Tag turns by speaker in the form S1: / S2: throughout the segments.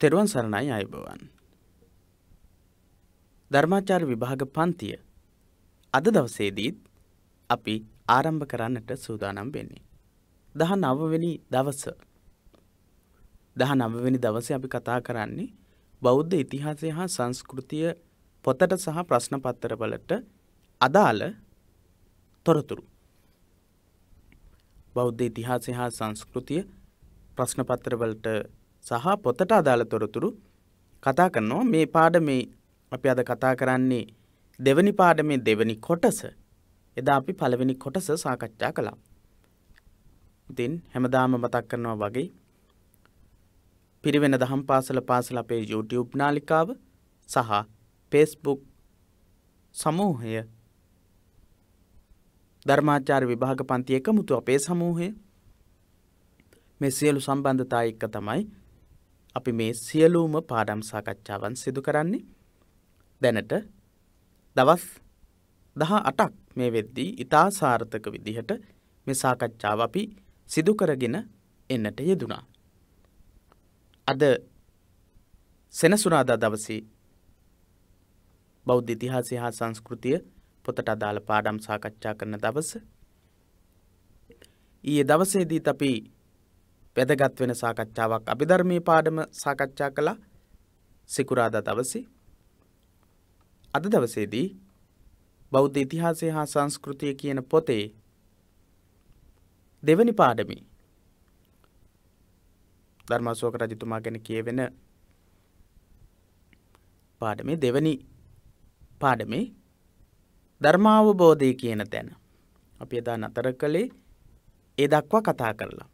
S1: තෙරුවන් සරණයි අයබවන්. ධර්මාචාර විභාග පන්තිය අද දවසේදීත් අපි ආරම්භ කරන්නට සූදානම් වෙන්නේ. දහ නවවෙනි දවස දහ නවවෙනි දවස අපි කතා කරන්නේ බෞද්ධ ඉතිහාසය හා සංස්කෘතිය පොතට සහ ප්‍රශ්න පත්තරවලට අදාළ තොරතුරු. බෞද්ධ ඉතිහාසය හා සංස්කෘතිය ප්‍රශ්නපත්‍රවලට සහ පොතට අදාළ තොරතුරු කතා කරනවා මේ පාඩමේ අපි අද කතා කරන්නේ දෙවනි පාඩමේ දෙවනි කොටස එදා අපි පළවෙනි කොටස සාකච්ඡා කළා. ඉතින් හැමදාම මතක් කරනවා වගේ පිරිවෙන දහම් පාසල පාසල අපේ YouTube නාලිකාව සහ Facebook සමූහය ධර්මාචාර්ය විභාග පන්ති එකමුතු අපේ සමූහය මේ සියලු සම්බන්ධතා එක්ක තමයි අපි මේ සියලූම පාඩම් සාකච්ඡාවන් සිදු කරන්නේ දැනට දවස් දහ අටක් මේ වෙද්දී ඉතා සාර්ථක විදිහට මේ සාකච්ඡාව අපි සිදුකරගෙන එන්නට යෙදුනා. අද සෙනසුනාදා දවසේ බෞද්ධ ඉතිහාසය හා සංස්කෘතිය පොතට අදාළ පාඩම් සාකච්ඡා කරන දවස ඊයේ දවසේදීත් අපි වැදගත් වෙන සාකච්ඡාවක් අපි ධර්මයේ පාඩම සාකච්ඡා කළා සිකුරාදා දවසේ. අද දවසේදී බෞද්ධ ඉතිහාසය හා සංස්කෘතිය කියන පොතේ දෙවනි පාඩමේ ධර්මාශෝක රජතුමා ගැන කියවෙන පාඩමේ දෙවනි පාඩමේ ධර්මාවබෝධය කියන තැන අපි එදා නතර කළේ ඒ දක්වා කතා කරලා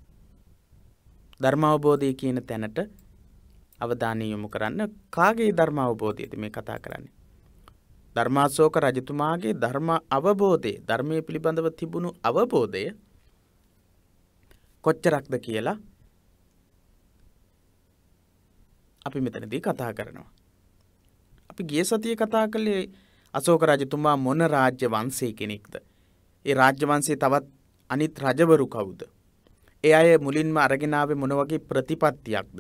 S1: ධර්මාවබෝධය කියන තැනට අවධානය යොමු කරන්න කාගේ ධර්මාවබෝධයද මේ කතා කරන්නේ. ධර්මාසෝක රජතුමාගේ ධර්ම අවබෝධය ධර්මය පිළිබඳව තිබුණු අවබෝධය කොච්චරක්ද කියලා අපි මෙතනදී කතා කරනවා. අපි ගිය සතිය කතා කළේ අසෝක රජතුමා මොන රාජ්‍ය වන්සේ කෙනෙක්ද. ඒ රාජ්‍ය වන්සේ තවත් අනිත් රජවරු කවුද. ඒ අය මුලින්ම අරගෙනාවේ මොන වගේ ප්‍රතිපත්තියක්ද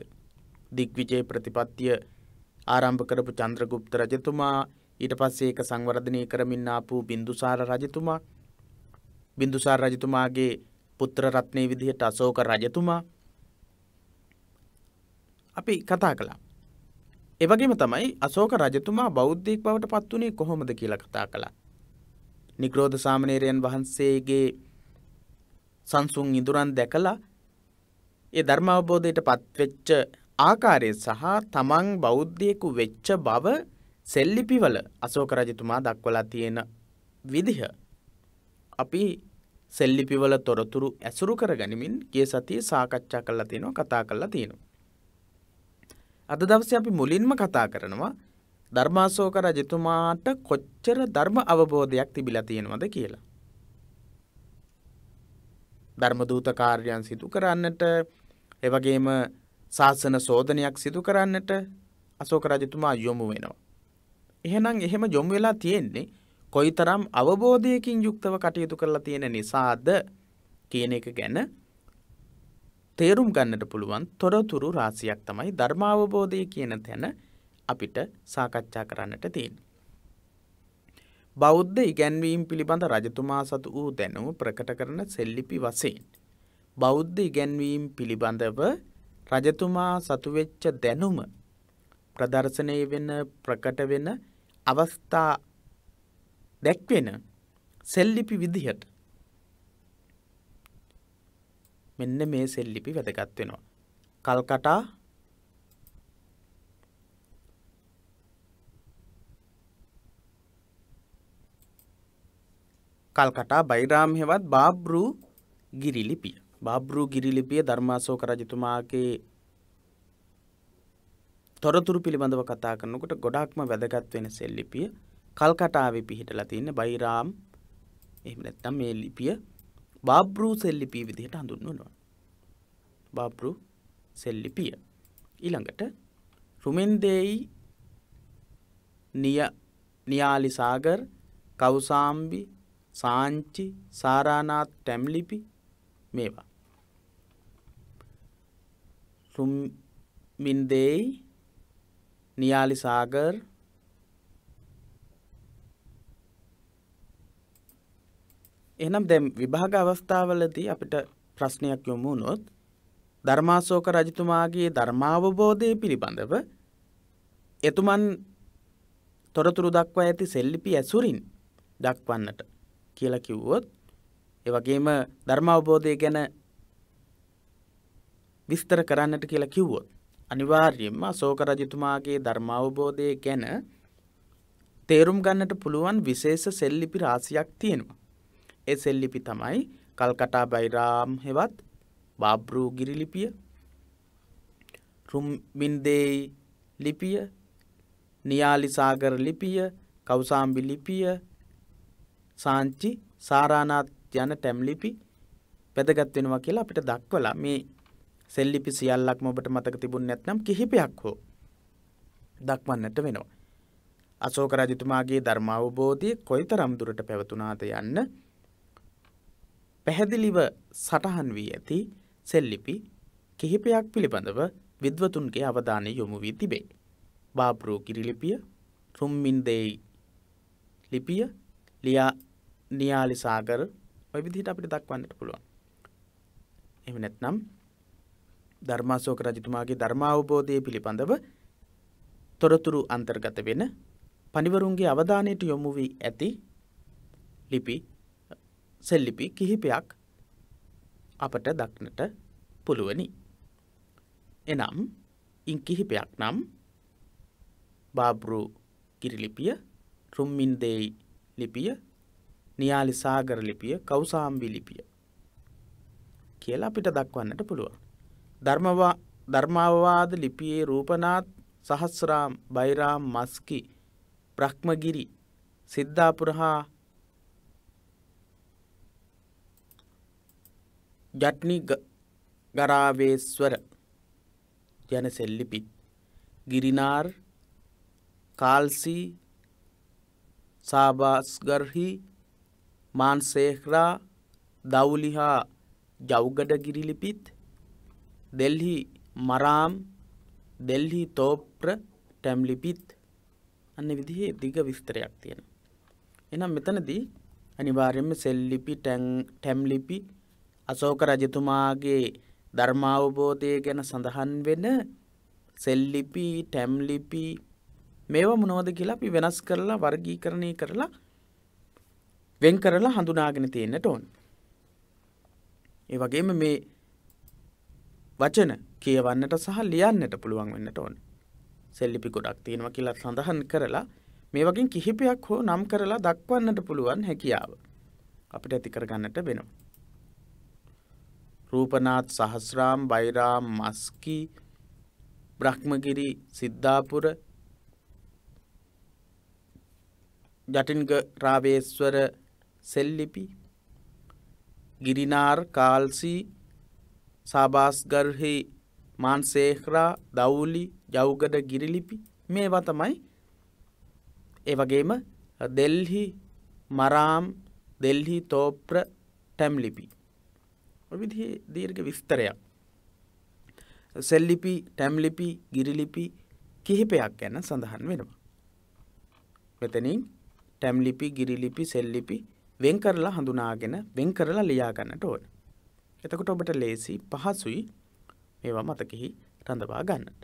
S1: දිග්විජය ප්‍රතිපත්තිය ආරම්භ කරපු චන්ද්‍රගුප්ත රජතුමා ඊට පස්සේ ඒක සංවර්ධනය කරමින් ආපු බින්දුසාර රජතුමා බින්දුසාර රජතුමාගේ පුත්‍ර රත්නයේ විදිහට අශෝක රජතුමා අපි කතා කළා. ඒ වගේම තමයි අශෝක රජතුමා බෞද්ධයෙක් බවට පත් වුණේ කොහොමද කියලා කතා කළා. නිග්‍රෝධ සාමණේරයන් වහන්සේගේ සංසුන් ඉඳුරන් දැකලා ඒ ධර්මාවබෝධයට පත්වෙච්ච ආකාරය සහ තමන් බෞද්ධයෙකු වෙච්ච බව සෙල්ලිපිවල අසෝක රජතුමා දක්වලා තියෙන විදිහ. අපි සෙල්ලිපිවල තොරතුරු ඇසුරු කර ගනිමින් ගිය සතිය සාකච්ඡා කරලා තියෙනවා කතා කරලා තියෙනවා. අද දවසේ අපි මුලින්ම කතා කරනවා ධර්මාශෝක රජතුමාට කොච්චර ධර්ම අවබෝධයක් තිබිලා තියෙනවද කියලා. ධර්මදූත කාර්යයන් සිදු කරන්නට එවගේම ශාසන සෝධනයක් සිදු කරන්නට අසෝක රජතුමා යොමු වෙනවා. එහෙනම් එහෙම යොමු වෙලා තියෙන්නේ කොයිතරම් අවබෝධයකින් යුක්තව කටයුතු කරලා තියෙන නිසාද කියන එක ගැන තේරුම් ගන්නට පුළුවන් තොරතුරු රාසියක් තමයි ධර්මාවබෝධය කියන තැන අපිට සාකච්ඡා කරන්නට තියෙන්නේ. බෞද්ධ ඉගැන්වීම් පිළිබඳ රජතුමා සතු වූ දැනුම ප්‍රකට කරන සෙල්ලිපි වසයෙන්. බෞද්ධ ඉගැන්වීම් පිළිබඳව රජතුමා සතුවෙච්ච දැනුම ප්‍රදර්ශනය වෙන ප්‍රකට වෙන අවස්ථා දැක්වෙන සෙල්ලිපි විදිහට මෙන්න මේ සෙල්ලිපි වැදගත් වෙනවා. කල්කටා කල්කටා බයිරාම් හෙවත් බාබ්‍රූ ගිරිලිපිය. බාබ්‍රූ ගිරිලිපිය ධර්මාසෝක රජතුමාගේ තොරතුරු පිළිබඳව කතා කරනකොට ගොඩාක්ම වැදගත් වෙන සෙල්ලිපිය කල්කටාවේ පිහිටලා තියෙන බයිරාම් එහෙම නැත්නම් මේ ලිපිය බාබ්‍රූ සෙල්ලිපිය විදිහට හඳුන්වනවා. බාබ්‍රූ සෙල්ලිපිය. ඊළඟට රුමෙන්දේයි නිය නියාලි සාගර් කවුසාම්බි සාංචි සාරානාත් ටැම්ලිපි මේවා. රුම්මින්දෙයි නියාලි සාගර් එනම් දැම් විභාග අවස්ථාවලදී අපිට ප්‍රශ්නයක් යොමු වුණොත් ධර්මාශෝක රජතුමාගේ ධර්මාවබෝධය පිළිබඳව එතුමන් තොරතුරු දක්වා ඇති සෙල්ලිපි ඇසුරින් දක්වන්නට කියලා කිව්වොත් ඒ වගේම ධර්ම අවබෝධය ගැන විස්තර කරන්නට කියලා කිව්වොත් අනිවාර්යයෙන්ම අශෝක රජතුමාගේ ධර්ම අවබෝධය ගැන තේරුම් ගන්නට පුළුවන් විශේෂ සෙල්ලිපි රාශියක් තියෙනවා. ඒ සෙල්ලිපි තමයි කල්කටා බයිරාම් හෙවත් බාබ්‍රූ ගිරිලිපිය රුම්බින්දේයි ලිපිය නියාලිසාගර ලිපිය කවුසාම්බි ලිපිය සාංචි සාරානාත් යන ටැම්ලිපි වැදගත් වෙනවා කියලා අපිට දක්වලා මේ සෙල්ලිපි සියල්ලක්ම ඔබට මතක තිබුණ නැත්නම් කිහිපයක් හෝ දක්වන්නට වෙනවා. අශෝක රජතුමාගේ ධර්මාවබෝධය කොයිතරම් දුරට පැවතුනාද යන්න පැහැදිලිව සටහන් වී ඇති සෙල්ලිපි කිහිපයක් පිළිබඳව විද්වතුන්ගේ අවධානය යොමු වී තිබේ. බාප්‍රෝ කිරිලිපිය රුම්මින්දෙයි ලිපිය ලියා නියාලි සාගර ඔය විදිහට අපිට දක්වන්නට පුළුවන්. එහෙම නැත්නම් ධර්මාශෝක රජතුමාගේ ධර්මාවබෝධය පිළිබඳව තොරතුරු අන්තර්ගත වෙන පනිවරුන්ගේ අවධානයට යොමු වී ඇති ලිපි සෙල්ලිපි කිහිපයක් අපට දක්නට පුළුවනි. එනම් ඉන් කිහිපයක් නම් බාබ්රු කිරිලිපිය රුම්මින්දේයි ලිපිය නියාලි සාගර ලිපිය කවුසාම්බි ලිපිය කියලා අපිට දක්වන්නට පුළුවන්. ධර්මවා ධර්මාවවාද ලිපියේ රූපනාත් සහස්රාම් බෛරාම් මස්කි ප්‍රක්්මගිරි සිද්ධාපුරහා ජට්නි ගරාවේස්වර යන සෙල්ලිපි ගිරිනාර් කාල්සී සාභාස්ගර්හි මාන්සේහරා දවුලි හා ජෞගඩ ගිරිලිපිත් දෙල්හි මරාම් දෙල්හි තෝප්‍ර ටැම්ලිපිත් අන්න විදිහේ දිග විස්තරයක් තියෙන. එනම් මෙතනදී අනිවාර්යෙන්ම සෙල්ලිපි ටැම්ලිපි අසෝක රජතුමාගේ ධර්මාවබෝධය ගැන සඳහන් වෙන සෙල්ලිපි ටැම්ලිපි මේවා මොනවද කියලා අපි වෙනස් කරලා වර්ගීකරණය කරලා වෙන් කරලා හඳුනාගෙන තියෙන්නට ඕන්. ඒ වගේම මේ වචන කියවන්නට සහ ලියන්නට පුළුවන් වෙන්නට ඕන. සෙල්ලිපි ගොඩක් තියෙනවා කියලා සඳහන් කරලා මේ වගේ කිහිපයක් හෝ නම් කරලා දක්වන්නට පුළුවන් හැකියාව අපිට ඇති කරගන්නට වෙනවා. රූපනාත් සහස්රාම් බෛරාම් මස්කි බ්‍රහ්මගිරි සිද්ධාපුර ජටින්ග රාවේස්වර සෙල්ලිපි ගිරිනාර් කාල්සී සාභාස්ගර්හි මාන්සේහරා දවුලි ජෞගඩ ගිරිලිපි මේවා තමයි ඒ වගේම දෙල්හි මරාම් දෙල්හි තෝප්‍ර ටැම්ලිපි විදි දීර්ග විස්තරයක් සෙල්ලිපි ටැම්ලිපි ගිරිලිපි කිහිපයක් ගැන සඳහන් වෙනවා මෙතනින් ටැම්ලිපි ගිරිලිපි සෙල්ලිපි වෙන් කරලා හඳුනාගෙන වෙන් කරලා ලියාගන්නට ඕන. එතකොට ඔබට ලේසි පහසුයි මේවා මතකෙහි රඳවා ගන්නට.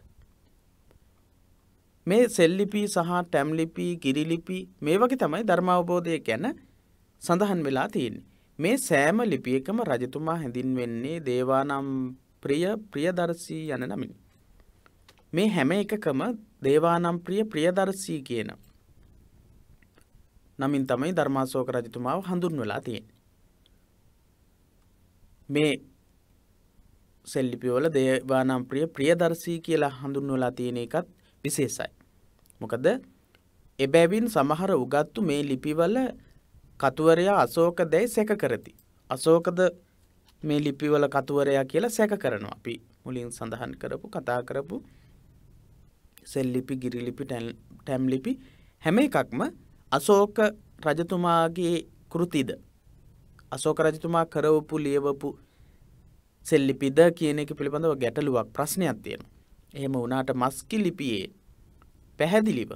S1: මේ සෙල්ලිපි සහ ටැම්ලිපි කිරිලිපි මේ වගේ තමයි ධර්මාවබෝධය ගැන සඳහන් වෙලා තියෙන්. මේ සෑම ලිපියකම රජතුමා හැඳින් වෙන්නේ දේවානම් ප්‍රිය ප්‍රියදර්ශී යන නමින්. මේ හැම එකකම දේවානම් ප්‍රිය ප්‍රියදර්ශී කියන නමින් තමයි ධර්මාශෝක රජතුමාව හඳුන්වලා තියෙන. මේ සෙල්ලිපිවල දේවානම් ප්‍රිය ප්‍රියදර්ශී කියලා හඳුන්වලා තියෙන එකත් විශේෂයි. මොකද එබැවින් සමහර උගත්තු මේ ලිපිවල කතුවරයා අශෝක දැයි සැක කරති. අශෝකද මේ ලිපිවල කතුවරයා කියලා සැක කරනවා අපි මුලින් සඳහන් කරපු කතා කරපු සෙල්ලිපි ගිරිලිපි ටැම්ලිපි හැම එකක්ම අශෝක රජතුමාගේ කෘතිද අශෝක රජතුමා කරවපු ලියවපු සෙල්ලිපිද කියන එක පිළිබඳව ගැටලුවක් ප්‍රශ්නයක් තියෙන. එහෙම වුණාට මස්කි ලිපියේ පැහැදිලිව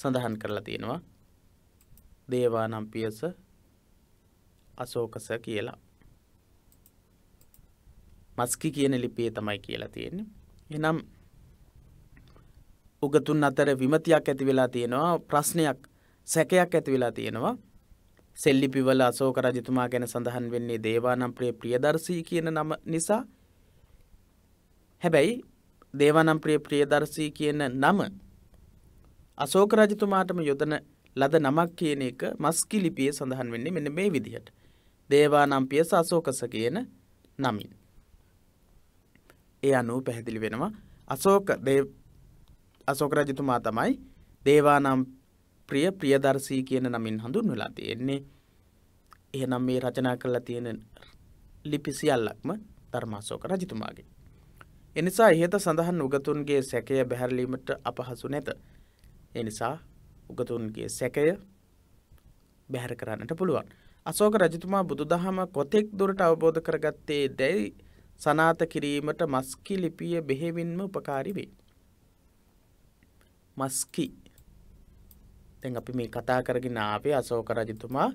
S1: සඳහන් කරලා තියෙනවා දේවා නම් පියස අසෝකස කියලා. මස්කි කියන ලිපියේ තමයි කියලා තියෙන්නේ. එනම් උගතුන් අතර විමතියක් ඇති වෙලා තියෙනවා ප්‍රශ්නයක් සැකයක් ඇති වෙලා තියෙනවා සෙල්ලිපිවල අසෝක රජතුමා ගැන සඳහන් වෙන්නේ දේවානම්ප්‍රිය ප්‍රියදර්ශී කියන නම නිසා හැබැයි දේවානම්ප්‍රිය ප්‍රියදර්ශී කියන නම අසෝක රජතුමාටම යොදන ලද නමක් කියන එක මස්කි ලිපියේ සඳහන් වෙන්නේ මෙන්න මේ විදිහට දේවානම්පිය සසෝකස කියන නමින් ඒ අනුව පැහැදිලි වෙනවා අසෝක අසෝක රජතුමා තමයි දේවානම් ප්‍රිය ප්‍රියදර්ශී කියන නමින් හඳුන්වලා තියෙන්නේ එහෙනම් මේ රචනා කරලා තියෙන ලිපිසිියල්ලක්ම ධර්මාසෝක රජතුමාගේ. එනිසා ඉහත සඳහන් උගතුන්ගේ සැකය බැහැරලීමට අපහසු නැත. එනිසා උගතුන්ගේ සැකය බැහැර කරන්නට පුළුවන්. අසෝක රජතුමා බුදුදහම කොතෙක් දුරට අවබෝධ කරගත්තේ දැයි සනාත කිරීමට මස්කි ලිපිය බෙහෙවින්ම උපකාරි වේ. මස්කි තැන් අපි මේ කතා කරගෙන ආවේ අසෝක රජතුමා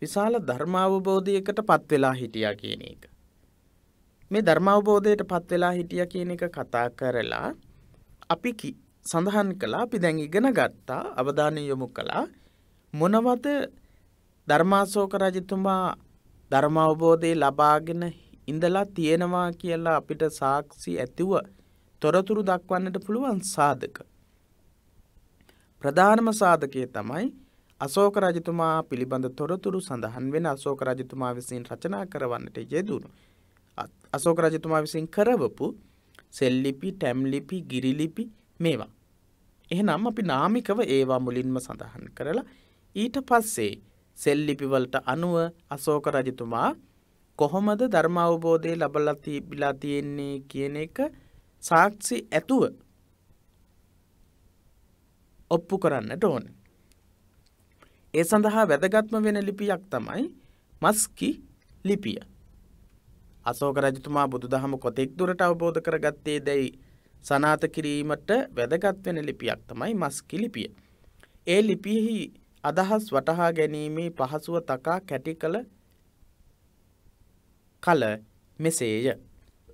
S1: විශාල ධර්මාවබෝධයකට පත්වෙලා හිටියා කියන එක. මේ ධර්මාවබෝධයට පත්වෙලා හිටිය කියන එක කතා කරලා අපි සඳහන් කලා අපි දැන් ඉගෙන ගත්තා අවධානය යොමු කළා මොනවද ධර්මාසෝක රජතුමා ධර්මාවබෝධය ලබාගෙන ඉඳලා තියෙනවා කියලා අපිට සාක්ෂි ඇතිව තොරතුරු දක්වන්නට පුළුවන් සාධක. ප්‍රධානම සාධකය තමයි අසෝක රජතුමා පිළිබඳ තොරතුරු සඳහන් වෙන අසෝක රජතුමා විසින් රචනා කරවන්නට යෙදුණු. අසෝක රජතුමා විසින් කරවපු සෙල්ලිපි ටැම්ලිපි ගිරිලිපි මේවා. එහෙනම් අපි නාමිකව ඒවා මුලින්ම සඳහන් කරලා ඊට පස්සේ සෙල්ලිපිවලට අනුව අසෝක රජතුමා කොහොමද ධර්මාවබෝධය ලබලති බිලා තියෙන්නේ කියන එක සාක්ෂි ඇතුව ඔප්පු කරන්නට ඕන. ඒ සඳහා වැදගත්ම වෙන ලිපියක් තමයි මස්කි ලිපිය. අසෝක රජතුමා බුදු දහම කොතෙක් දුරට අවබෝධ කරගත්තේ දැයි සනාත කිරීමට වැදගත් වෙන ලිපියක් තමයි මස්කි ලිපිය. ඒ ලිපියෙහි අදහස් වටහා ගැනීමේ පහසුව තකා කැටි කළ කල මෙසේය.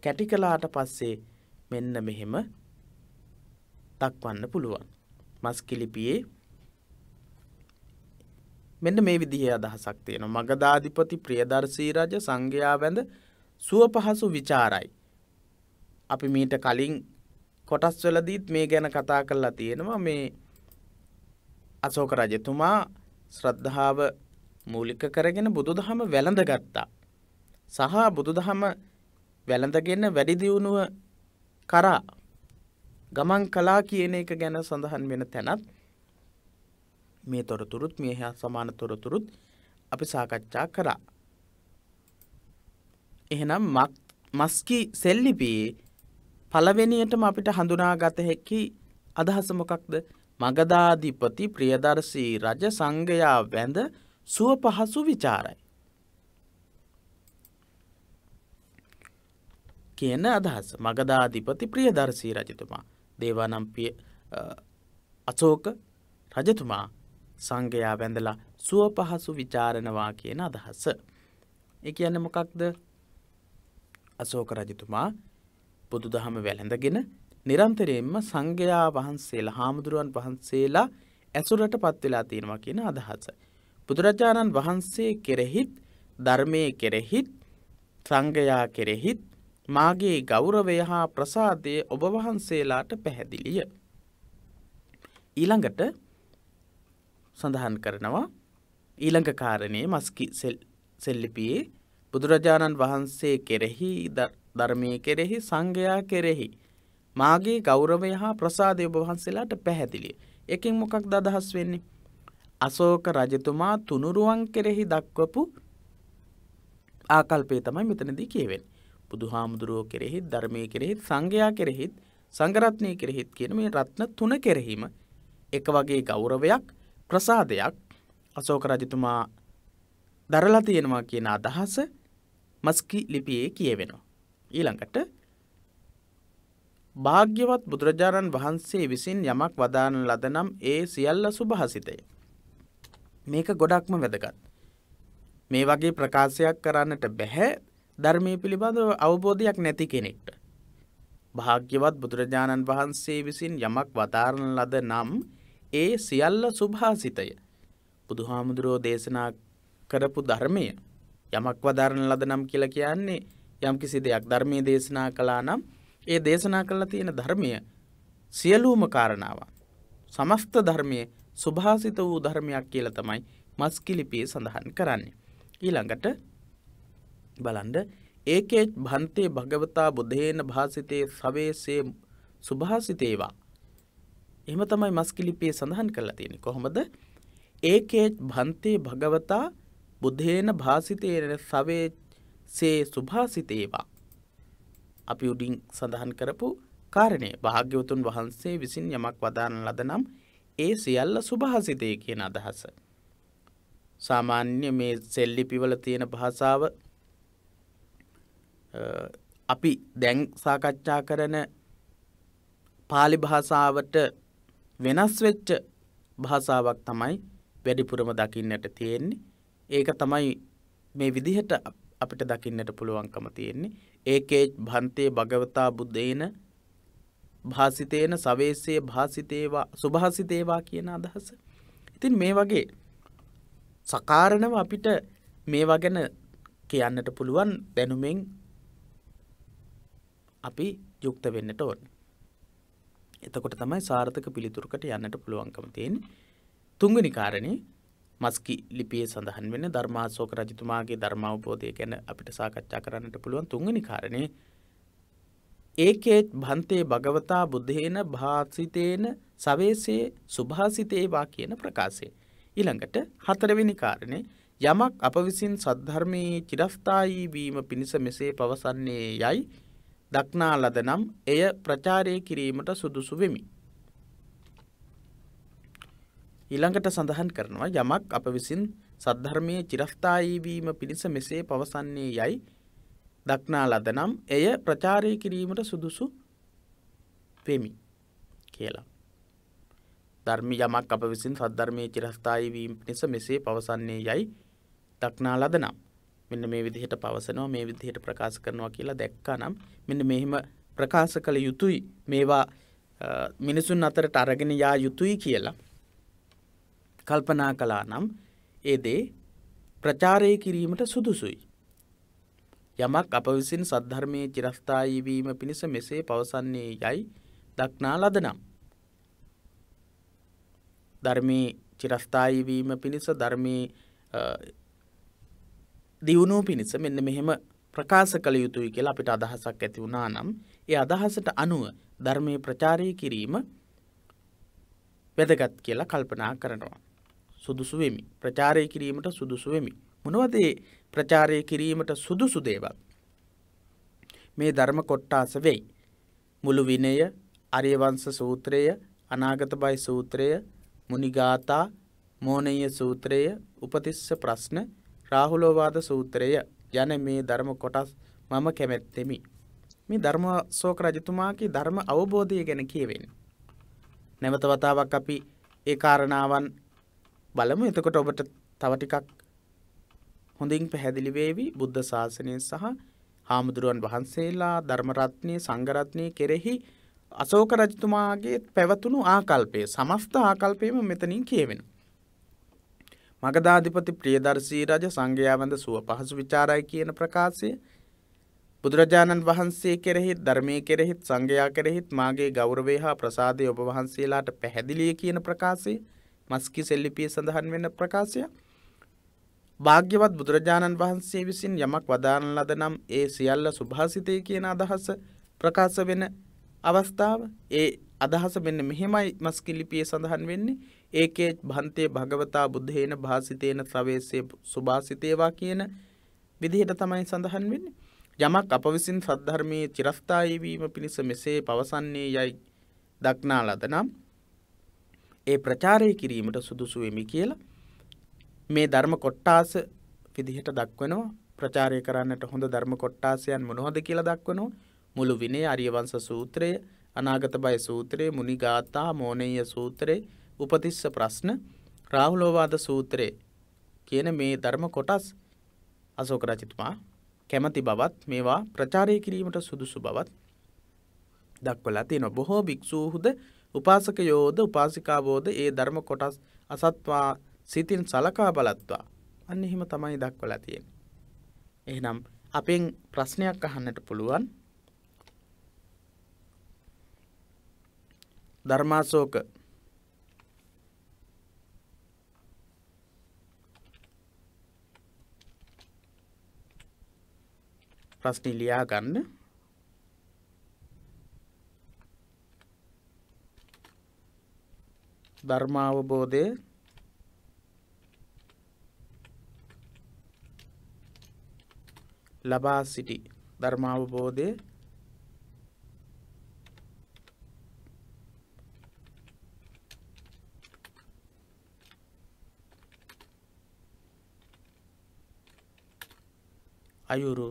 S1: කැටි කලාට පස්සේ මෙන්න මෙහෙම දක්වන්න පුළුවන්. මස් කිලිපියේ මෙන්න මේ විදිහේ අදහසක් තියෙන මගදාධිපති ප්‍රියදර්ශී රජ සංඝයා වැඳ සුව පහසු විචාරයි. අපි මීට කලින් කොටස් වලදීත් මේ ගැන කතා කරලා තියෙනවා මේ අසෝක රජතුමා ශ්‍රද්ධාව මූලික කරගෙන බුදුදහම වැළඳගත්තා. සහ බුදුදහම වැළඳගෙන වැඩි දියුණුව කරා ගමන් කලා කියන එක ගැන සඳහන් වෙන තැනත් මේ තොරතුරුත් මේ හා සමාන තොරතුරුත් අපි සාකච්ඡා කරා. එහෙනම් මස්කි සෙල්ලිපියේ පළවෙනියටම අපිට හඳුනාගත හැකි අදහස මොකක්ද මගදාධිපති ප්‍රියදර්ශී රජ සංඝයා වැඳ සුව පහසු විචාරයි. කියන අදහස මගදාධිපති ප්‍රියදර්ශී රජතුමා දේවානම්පිය අසෝක රජතුමා සංඝයා වැඳලා සුව පහසු විචාරණවා කියන අදහස. එක කියන්න මොකක්ද අසෝක රජතුමා බුදු දහම වැළඳගෙන නිරන්තරයෙන්ම සංඝයා වහන්සේලා හාමුදුරුවන් වහන්සේලා ඇසුරට පත්වෙලා තියෙනවා කියන අදහස. බුදුරජාණන් වහන්සේ කෙරෙහිත් ධර්මය කෙරෙහිත් සංඝයා කෙරෙහිත් මාගේ ගෞරවය හා ප්‍රසාදය ඔබ වහන්සේලාට පැහැදිලිය. ඊළඟට සඳහන් කරනවා ඊළඟ කාරණයේ මස්කි සෙල්ලිපියේ බුදුරජාණන් වහන්සේ කෙරෙහි ධර්මය කෙරෙහි සංඝයා කෙරෙහි. මාගේ ගෞරවය හා ප්‍රසාදය ඔබ වහන්සේලාට පැහැදිලිය. එකින් මොකක් දදහස් වෙන්නේ. අසෝක රජතුමා තුනුරුවන් කෙරෙහි දක්වපු ආකල්පේ තමයි මෙතනදී කියවෙන්. බුදු හාමුදුරුවෝ කෙරෙහිත් ධර්මය කෙරෙහිත් සංඝයා කෙරෙහිත් සංගරත්නය කෙරෙහිත් කියන මේ රත්න තුන කෙරෙහිම එක වගේ ගෞරවයක් ප්‍රසාදයක් අසෝක රජතුමා දරලා තියෙනවා කියන අදහස මස්කි ලිපියේ කියවෙනවා. ඊළඟට භාග්‍යවත් බුදුරජාණන් වහන්සේ විසින් යමක් වදාන ලදනම් ඒ සියල්ල සුභහසිතය. මේක ගොඩක්ම වැදගත්. මේ වගේ ප්‍රකාශයක් කරන්නට බැහැ ධර්මය පිළිබඳව අවබෝධයක් නැති කෙනෙක්ට. භාග්‍යවත් බුදුරජාණන් වහන්සේ විසින් යමක් වතාරණ ලද නම් ඒ සියල්ල සුභාසිතය. බුදුහාමුදුරෝ දේශනා කරපු ධර්මය යමක් වදාරණ ලද නම් කියලා කියන්නේ යම්කිසි දෙයක් ධර්මයේ දේශනා කළා නම් ඒ දේශනා කළා තියෙන ධර්මය සියලුම කාරණාවන් සමස්ත ධර්මයේ සුභාසිත වූ ධර්මයක් කියලා තමයි මස්කිලිපියේ සඳහන් කරන්නේ. ඊළඟට බලන්ඩ ඒකේ භන්තේ භගවතා බුදේන භාසිතය සවේසේ සුභාසිතේවා. එම තමයි මස්කිලිපේ සඳහන් කරලා තියෙන කොහොමද ඒකේ භන්තේ භගවතා බුදේන භාසිතයන සවේ සේ සුභාසිතේවා. අපි උඩින් සඳහන් කරපු කාරණය භාග්‍යවතුන් වහන්සේ විසින් යමක් වදාන ලදනම් ඒ සියල්ල සුභහසිතය කියන අදහස. සාමාන්‍ය මේ සෙල්ලිපිවල තියෙන භාසාාව අපි දැන් සාකච්ඡා කරන පාලි භාෂාවට වෙනස් වෙච්ච භාෂාවක් තමයි වැඩිපුරම දකින්නට තියෙන්නේ. ඒක තමයි මේ විදිහට අපිට දකින්නට පුළුවන්කම තියෙන්නේ. ඒකේ භන්තේ භගවතා බුද්දේන භාසිතේන සවේසේ භාසිතේවා සුභාසිතේවා කියන අදහස. ඉතින් මේ වගේ සකාරණව අපිට මේවා ගැන කියන්නට පුළුවන් දැනුමෙන් අපි යුක්ත වෙන්නට ඕන. එතකොට තමයි සාර්ථක පිළිතුරකට යන්නට පුළුවන්කම තියෙන. තුංගනි කාරණේ මස්කි ලිපියේ සඳහන් වෙන ධර්මාශෝක රජතුමාගේ ධර්මාවබෝධය ගැන අපිට සාකච්ඡා කරන්නට පුළුවන් තුංගනි කාරණේ ඒකේත් භන්තේ භගවතා බුද්ධේන භාසිතේන සවේසේ සුභාසිතේවා කියන ප්‍රකාශය. ඊළඟට හතරවෙනි කාරණේ යමක් අප විසින් සද්ධර්මයේ චිරස්ථායී වීම පිණිස මෙසේ පවසන්නේ යයි දක්නා ලද නම් එය ප්‍රචාරය කිරීමට සුදුසු වෙමි. ඊළඟට සඳහන් කරනවා යමක් අප විසින් සද්ධර්මය චිරස්ථායීවීම පිණිස මෙසේ පවසන්නේ යයි දක්නා ලද නම් එය ප්‍රචාරය කිරීමට සුදුසු පෙමි කියලා. ධර්මි යමක් අප විසින් සද්ධර්මය චිරස්ථායීවීම පිණිස මෙසේ පවසන්නේ යයි දක්නා ලද නම්. මෙන්න මේ විදිහට පවසනවා මේ විදිහට ප්‍රකාශ කරනවා කියලා දැක්කා නම් මෙන්න මෙහෙම ප්‍රකාශ කළ යුතුයි මේවා මිනිසුන් අතරට අරගෙන යා යුතුයි කියලා කල්පනා කලා නම් ඒදේ ප්‍රචාරය කිරීමට සුදුසුයි. යමක් අප විසින් සද්ධර්මය චිරස්ථායීවීම පිණිස මෙසේ පවසන්නේ යයි දක්නා ලදනම්. ධර්මී චිරස්ථායීවීම පිණිස ධර්මී දියුණුව පිණිස මෙන්න මෙහෙම ප්‍රකාශ කළ යුතුයි කියලා අපිට අදහසක් ඇති වුණා නම් ඒ අදහසට අනුව ධර්මය ප්‍රචාරය කිරීම වැදගත් කියලා කල්පනා කරනවා. සුදුසු වෙමි. ප්‍රචාරය කිරීමට සුදුසු වෙමි. මොනවද ඒ ප්‍රචාරය කිරීමට සුදුසු දේවල්? මේ ධර්ම කොට්ටාස වෙයි. මුළු විනය, අරියවංශ සූත්‍රය, අනාගතබයි සූත්‍රය, මුනිගාතා, මෝනීය සූත්‍රය, උපතිස්ස ප්‍රශ්න රාහුලෝවාද සූත්‍රය යන මේ ධර්ම කොටස් මම කැමැත්තෙමි. මේ ධර්ම සෝක රජතුමාගේ ධර්ම අවබෝධය ගැන කියවෙන්. නැවතවතාවක් අපි ඒ කාරණාවන් බලමු එතකොට ඔබට තවටිකක් හොඳින් පැහැදිලිවේවි බුද්ධ ශාසනය සහ හාමුදුරුවන් වහන්සේලා ධර්මරත්නය සංගරත්නය කෙරෙහි අසෝක රජතුමාගේ පැවතුණු ආකල්පය සමස්ත ආකල්පයම මෙතනින් කියවෙන. මගධාධිපති ප්‍රියදර්ශී රජ සංඝයාවඳ සුව පහසු විචාරයි කියන ප්‍රකාශය බුදුරජාණන් වහන්සේ කෙරෙහිත් ධර්මය කෙරෙහිත් සංඝයා කෙරෙහිත් මාගේ ගෞරවේ හා ප්‍රසාදය ඔබ වහන්සේලාට පැහැදිලිය කියන ප්‍රකාශය මස්කි සෙල්ලිපිය සඳහන් වෙන ප්‍රකාශය භාග්‍යවත් බුදුරජාණන් වහන්සේ විසින් යමක් වදාන ලද නම් ඒ සියල්ල සුභාසිතය කියන අදහස ප්‍රකාශ වෙන අවස්ථාව ඒ අදහස මෙන්න මෙහෙමයි මස්කිලිපිය සඳහන් වෙන්නේ ඒකේ භන්තේ භගවතා බුද්ධේන භාසිතේන සවේසේ සුභාසිතේවා කියන විදිහට තමයි සඳහන් වෙන්නේ. යමක් අප විසින් සද්ධර්මයේ චිරස්ථායී වීම පිණිස මෙසේ පවසන්නේ යයි දක්නා ලද නම් ඒ ප්‍රචාරය කිරීමට සුදුසු වෙමි කියලා මේ ධර්ම කොට්ටාස විදිහට දක්වනවා ප්‍රචාරය කරන්නට හොඳ ධර්ම කොට්ටාසයන් මොනවද කියලා දක්වනවා මුළු විනය අරියවංශ සූත්‍රය අනාගත බය සූත්‍රයේ මුනි ගාථා මෝනීය සූත්‍රයේ උපතිස්ස ප්‍රශ්න රාහුලෝවාද සූත්‍රයේ කියන මේ ධර්ම කොටස් අශෝක රජතුමා කැමති බවත් මේවා ප්‍රචාරය කිරීමට සුදුසු බවත් දක්වලා තියෙන බොහෝ භික්‍ෂූහුද උපාසකයෝද උපාසිකාවෝද ඒ ධර්ම කොටස් අසත්වා සිතින් සලකා බලත්වා අන්න එහෙම තමයි දක්වලා තියෙන. එහනම් අපෙන් ප්‍රශ්නයක් අහන්නට පුළුවන් ධර්මාශෝක ප්‍රශ්න ලියා ගන්න ධර්මාවබෝධය ලබා සිටි ධර්මාවබෝධය ayuru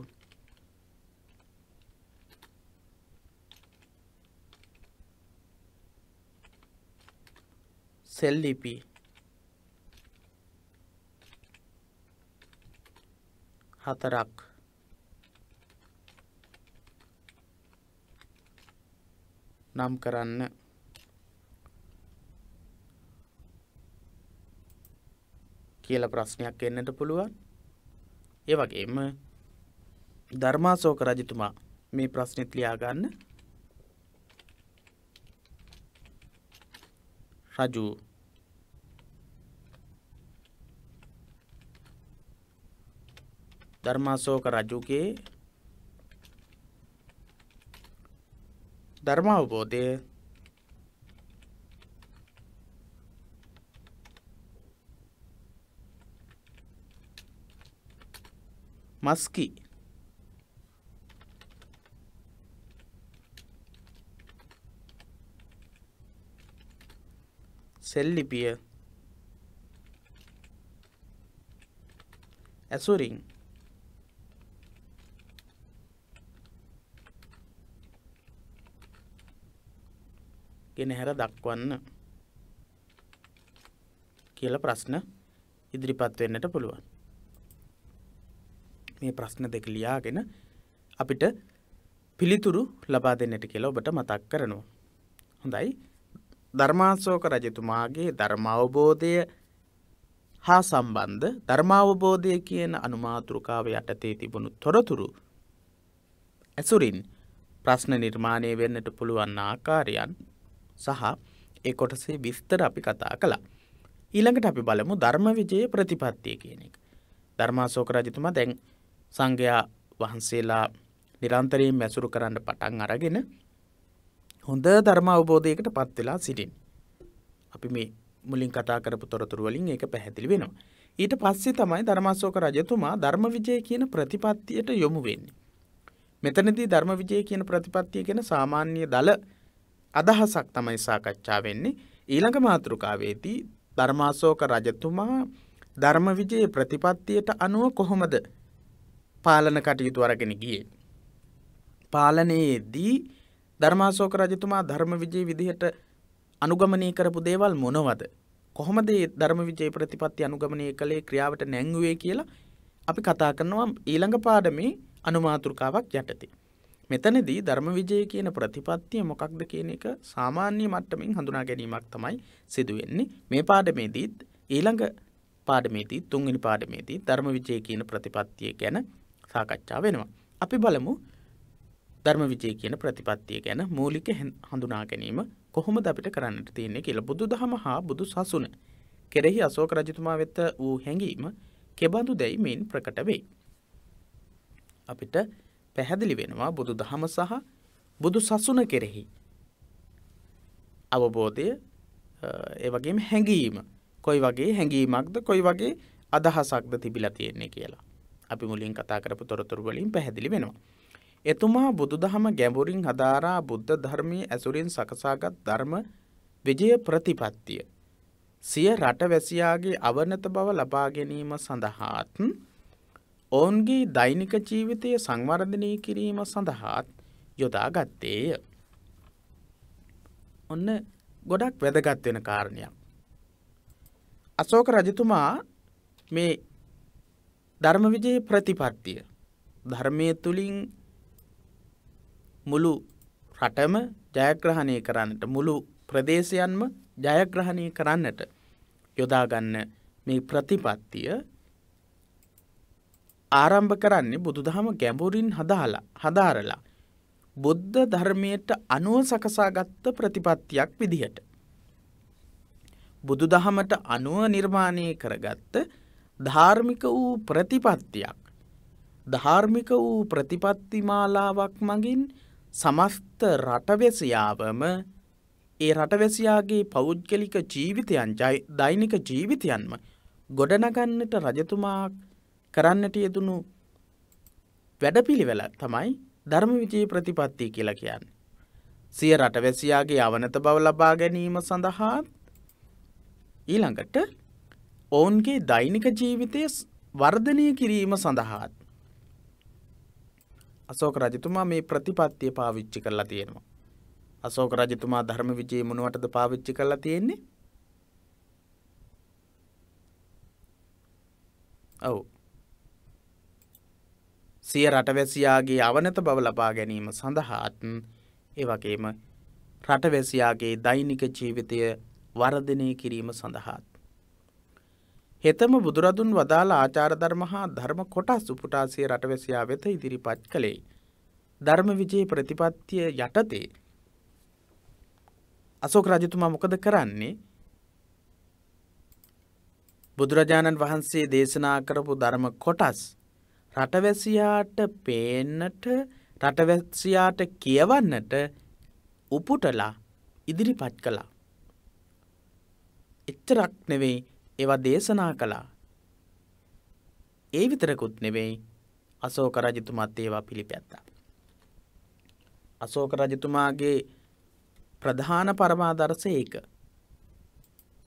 S1: cell DP හතරක් නම් කරන්න කියලා ප්‍රශ්නයක් එන්නට පුළුවන් ඒ වගේම ධර්මාසෝක රජතුමා මේ ප්‍රශ්නෙත් ලියාගන්න රජු ධර්මාසෝක රජුගේ ධර්මාවබෝධය මස්කි සෙල්ලිපිය ඇසුරින් ගෙනහැර දක්වන්න කියල ප්‍රශ්න ඉදිරිපත් වෙන්නට පුළුවන් මේ ප්‍රශ්න දෙක ලියාගෙන අපිට පිළිතුරු ලබා දෙන්නට කියලා ඔබට මතක් කරනවා හොඳයි ධර්මාශෝක රජතුමාගේ ධර්මාවබෝධය හා සම්බන්ධ ධර්මාවබෝධය කියන අනුමාතෘකාව යටතේ තිබුණු තොරතුරු ඇසුරින් ප්‍රශ්න නිර්මාණය වෙන්නට පුළුවන් ආකාරයන් සහ ඒ කොටසේ විස්තර අපි කතා කළා. ඊළඟට අපි බලමු ධර්ම විජයේ ප්‍රතිපත්තිය කියන එක. ධර්මාශෝක රජතුමා දැන් සංඝයා වහන්සේලා නිරන්තරයෙන් මැසුරු කරන්න පටන් අරගෙන හොඳ ධර්ම අවබෝධයකට පත් වෙලා සිටින්. අපි මේ මුලින් කතා කරපු තොරතුරු වලින් ඒක පැහැදිලි වෙනවා. ඊට පස්සේ තමයි ධර්මාශෝක රජතුමා ධර්මවිජය කියන ප්‍රතිපත්තියට යොමු වෙන්නේ. මෙතනදී ධර්මවිජය කියන ප්‍රතිපත්තිය ගැන සාමාන්‍ය දල අදහසක් තමයි සාකච්ඡා වෙන්නේ. ඊළඟ මාතෘකාවේදී ධර්මාශෝක රජතුමා ධර්මවිජයේ ප්‍රතිපත්තියට අනුව කොහොමද පාලන කටයුතු අරගෙන ගියේ. පාලනයේදී ධර්මාශෝක රජතුමා ධර්ම විජය විදිහට අනුගමනය කරපු දේවල් මොනවද. කොහොමද ධර්ම විජය ප්‍රතිපත්ති අනුගමනය කළේ ක්‍රියාවට නැංගුවේ කියලා අපි කතා කරනවා ඊළඟ පාඩමේ අනුමාතෘකාවක් යටතේ. මෙතනදී ධර්මවිජය කියන ප්‍රතිපත්තිය මොකක්ද කියන එක සාමාන්‍ය මට්ටමින් හඳුනා ගැනීමක් තමයි සිදුවෙන්නේ මේ පාඩමේදීත් ඊළඟ පාඩමේදී තුන්වෙනි පාඩමේදී ධර්මවිජය කියන ප්‍රතිපත්තිය ගැන සාකච්ඡා වෙනවා. අපි බලමු ධර්ම විජය කියන ප්‍රතිපත්තිය ගැන මූලික හඳුනා ගැනීම කොහොමද අපිට කරන්නට තියන්නේ කියලා බුදු දහම හා බුදු සසුන කෙරෙහි අසෝක රජතුමා වෙත වූ හැඟීම කෙබඳු දැයි මෙන් ප්‍රකට වෙයි. අපිට පැහැදිලි වෙනවා බුදු දහම සහ බුදු සසුන කෙරෙහි අවබෝධය ඒවගේම හැඟීම කොයි වගේ හැඟීමක්ද කොයි වගේ අදහසක්ද තිබිලා තියෙන්නේ කියලා අපි මුලින් කතා කරපු තොරතුරු වලින් පැහැදිලි වෙනවා. එතුමා බුදුදහම ගැඹුරින් හදාරා බුද්ධ ධර්මයේ ඇසුරින් සකසාගත් ධර්ම විජය ප්‍රතිපත්තිය. සිය රටවැසියාගේ අවනත බව ලබා ගැනීම සඳහාත් ඔවුන්ගේ දෛනික ජීවිතය සංවර්ධනය කිරීම සඳහාත් යොදාගත්තේය. ඔන්න ගොඩක් වැදගත් වෙන කාරණයක්. අසෝක රජතුමා මේ ධර්මවිජයේ ප්‍රතිපත්තිය ධර්මය තුළින් මුළු රටම ජයග්‍රහණය කරන්නට මුළු ප්‍රදේශයන්ම ජයග්‍රහණය කරන්නට යොදාගන්න මේ ප්‍රතිපත්තිය ආරම්භ කරන්නේ බුදුදහම ගැඹුරින් හදාලා හදාරලා බුද්ධ ධර්මයට අනුව සකසාගත්ත ප්‍රතිපත්තියක් විදිහට බුදුදහමට අනුව නිර්මාණය කරගත්ත ධාර්මික වූ ප්‍රතිපත්තියක් ධාර්මික වූ ප්‍රතිපත්ති මාලාවක් මගින් සමස්ත රටවැසියාවම ඒ රටවැසියාගේ පෞද්ගලික ජීවිතයන් දෛනික ජීවිතයන්ම ගොඩනගන්නට රජතුමා කරන්නට යෙදුණු වැඩපිළිවෙල තමයි ධර්ම විජයේ ප්‍රතිපත්තිය කියලා කියන්න. සිය රටවැසියාගේ අවනත බව ලබා ගැනීම සඳහා ඊළඟට ඔවුන්ගේ දෛනික ජීවිතය වර්ධනය කිරීම සඳහාත් අසෝක රජතුමා මේ ප්‍රතිපත්තිය පාවිච්චි කරලා තියෙනවා. අසෝක රජතුමා ධර්ම විජය මොනවටද පාවිච්චි කරලා තියෙන්නේ? ඔව්. සිය රටවැසියාගේ අවනත බව ලබා ගැනීම සඳහාත් ඒ වගේම රටවැසියාගේ දෛනික ජීවිතය වර්ධනය කිරීම සඳහාත් හෙතම බුදුරදුන් වදාළ ආචාරධර්ම හා ධර්ම කොටස් උපුටාසිය රටවැසියා වෙත ඉදිරිපත් කළේ. ධර්ම විජයේ ප්‍රතිපත්තිය යටතේ. අසෝක රජතුමා මොකද කරන්නේ බුදුරජාණන් වහන්සේ දේශනා කරපු ධර්ම කොටස් රටවැසියාට පේන්නට රටවැසියාට කියවන්නට උපුටලා ඉදිරිපත් කළා. එච්චරක් නෙවෙයි ඒවා දේශනා කළා. ඒ විතරකුත් නෙවෙයි අසෝක රජතුමත් ඒවා පිළිපැත්තා. අසෝක රජතුමාගේ ප්‍රධාන පරමාදර්ශය ඒක.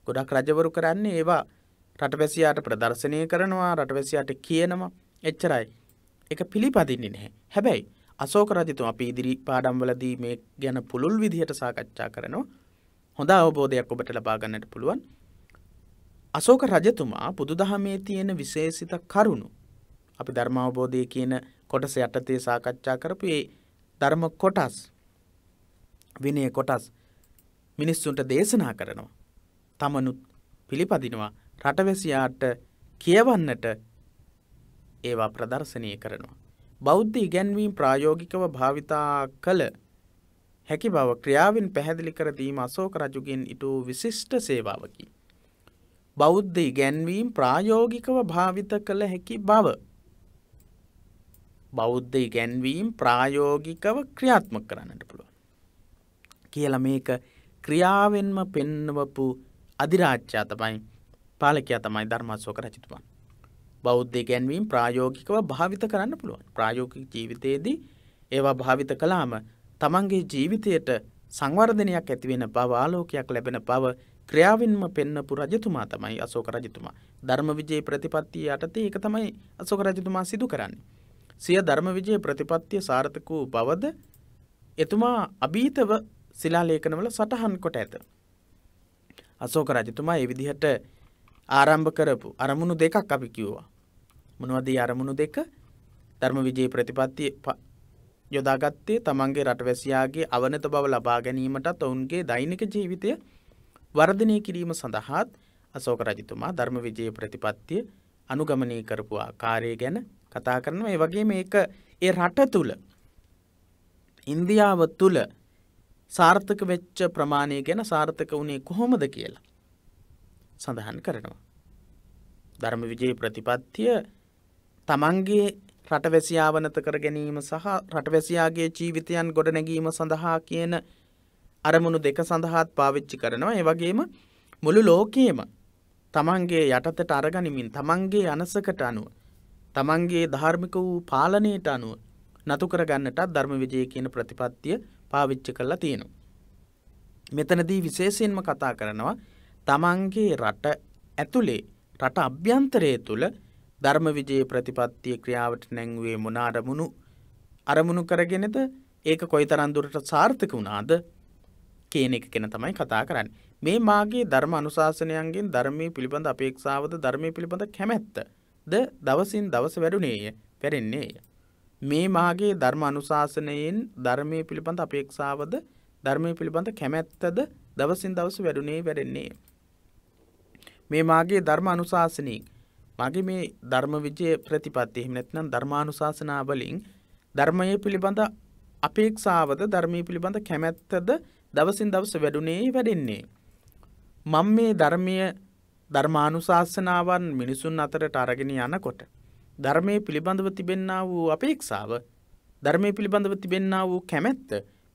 S1: ගොඩක් රජවරු කරන්නේ ඒවා රටවැසියාට ප්‍රදර්ශනය කරනවා රටවැසියාට කියනවා එච්චරයි. එක පිළිපදින්නේ නැහැ. හැබැයි අසෝක රජතුමා අපි ඉදිරි පාඩම්වලදී මේ ගැන පුළුල් විදිහට සාකච්ඡා කරනවා. හොඳ අවබෝධයක් ඔබට ලබා ගන්නට පුළුවන්. අසෝක රජතුමා බුදුදහමේ තියෙන විශේෂිත කරුණු අපි ධර්මාවබෝධය කියන කොටස යටතේ සාකච්ඡා කරපු ඒ ධර්ම කොටස් විනය කොටස් මිනිස්සුන්ට දේශනා කරනවා. තමනුත් පිළිපදිනවා රටවැසියාට කියවන්නට ඒවා ප්‍රදර්ශනය කරනවා. බෞද්ධ ඉගැන්වීම් ප්‍රායෝගිකව භාවිතා කළ හැකි බව ක්‍රියාවෙන් පැහැදිලි කරදීම අසෝක රජුගෙන් ඉටූ විශිෂ්ට සේවාවකි. බෞද්ධ ඉගැන්වීම් ප්‍රායෝගිකව භාවිත කළ හැකි බව. බෞද්ධ ඉගැන්වීම් ප්‍රායෝගිකව ක්‍රියාත්ම කරන්නට පුළුවන්. කියල මේක ක්‍රියාවෙන්ම පෙන්නවපු අධිරාච්චා තමයි පාලකයා තමයි ධර්මත්සෝක රචිතුමන්. බෞද්ධ ඉගැන්වීම් ප්‍රායෝගිකව භාවිත කරන්න පුළුවන් ප්‍රායෝගික ජීවිතයේදී ඒවා භාවිත කලාම තමන්ගේ ජීවිතයට සංවර්ධනයක් ඇතිවෙන බව ආලෝකයක් ලැබෙන බව ක්‍රියාවෙන්ම පෙන්නපු රජතුමා තමයි අසෝක රජතුමා ධර්ම විජයේ ප්‍රතිපත්තිය යටතේ එක තමයි අසෝක රජතුමා සිදු කරන්නේ. සිය ධර්ම විජයේ ප්‍රතිපත්තිය සාර්ථක වූ බවද එතුමා අභීතව ශිලාලේඛනවල සටහන් කොට ඇත. අසෝක රජතුමා ඒ විදිහට ආරම්භ කරපු අරමුණු දෙකක් අපි කිව්වා. මොනවද අරමුණු දෙක ධර්ම විජයේ ප්‍රතිපත්තිය යොදාගත්තේ තමන්ගේ රටවැසියාගේ අවනත බව ලබා ගැනීමටත් ඔවුන්ගේ දෛනික ජීවිතය වර්ධනය කිරීම සඳහාත් අසෝක රජතුමා ධර්ම විජය ප්‍රතිපත්තිය අනුගමනය කරපු ආකාරය ගැන කතා කරනවා ඒ වගේ මේක ඒ රට තුළ ඉන්දියාව තුළ සාර්ථක වෙච්ච ප්‍රමාණය ගැන සාර්ථක වුණේ කොහොමද කියලා සඳහන් කරනවා. ධර්ම විජයේ ප්‍රතිපත්තිය තමන්ගේ රටවැසියාවනත කර ගැනීම සහ රටවැසියාගේ ජීවිතයන් ගොඩනැගීම සඳහා කියන අරමුණු දෙක සඳහාත් පාවිච්චි කරනවා ඒ වගේම මුළු ලෝකයේම තමන්ගේ යටතට අරගනිමින් තමන්ගේ අනසකට අනුව තමන්ගේ ධාර්මික වූ පාලනයට අනුව නතු කරගන්නටත් ධර්ම විජය කියන ප්‍රතිපත්තිය පාවිච්චි කරලා තියෙනවා. මෙතනදී විශේෂයෙන්ම කතා කරනවා තමන්ගේ රට ඇතුළේ රට අභ්‍යන්තරය තුළ ධර්ම විජයේ ප්‍රතිපත්තිය ක්‍රියාවට නැංගුවේ මොන අරමුණු අරමුණු කරගෙනද ඒක කොයි තරන්දුරට සාර්ථක වුණාද කියන එක කෙන තමයි කතා කරන්න. මේ මාගේ ධර්ම අනුශාසනයන්ගෙන් ධර්මය පිළිබඳ අපේක්ෂාවද ධර්මය පිළිබඳ කැමැත්ත ද දවසින් දවස වැඩුණේය පැරෙන්නේය. මේ මාගේ ධර්ම අනුශාසනයෙන් ධර්මය පිළිබඳ අපේක්ෂාවද ධර්මය පිළිබඳ කැමැත්තද දවසින් දවස වැඩුණේ වැඩෙන්නේ. මේ මාගේ ධර්ම අනුශාසනී මගේ මේ ධර්ම විජය ප්‍රතිපත්ති එහෙම නැත්නම් ධර්මානුශාසනා වලින් ධර්මයේ පිළිබඳ අපේක්ෂාවද ධර්මයේ පිළිබඳ කැමැත්තද දවසින් දවස වැඩුණේ වැඩෙන්නේ. මං මේ ධර්මය ධර්මානුශාසනාවන් මිනිසුන් අතරට අරගෙන යනකොට. ධර්මය පිළිබඳව තිබෙන්න වූ අපේක්ෂාව ධර්මය පිළිබඳව තිබෙන්න වූ කැමැත්ත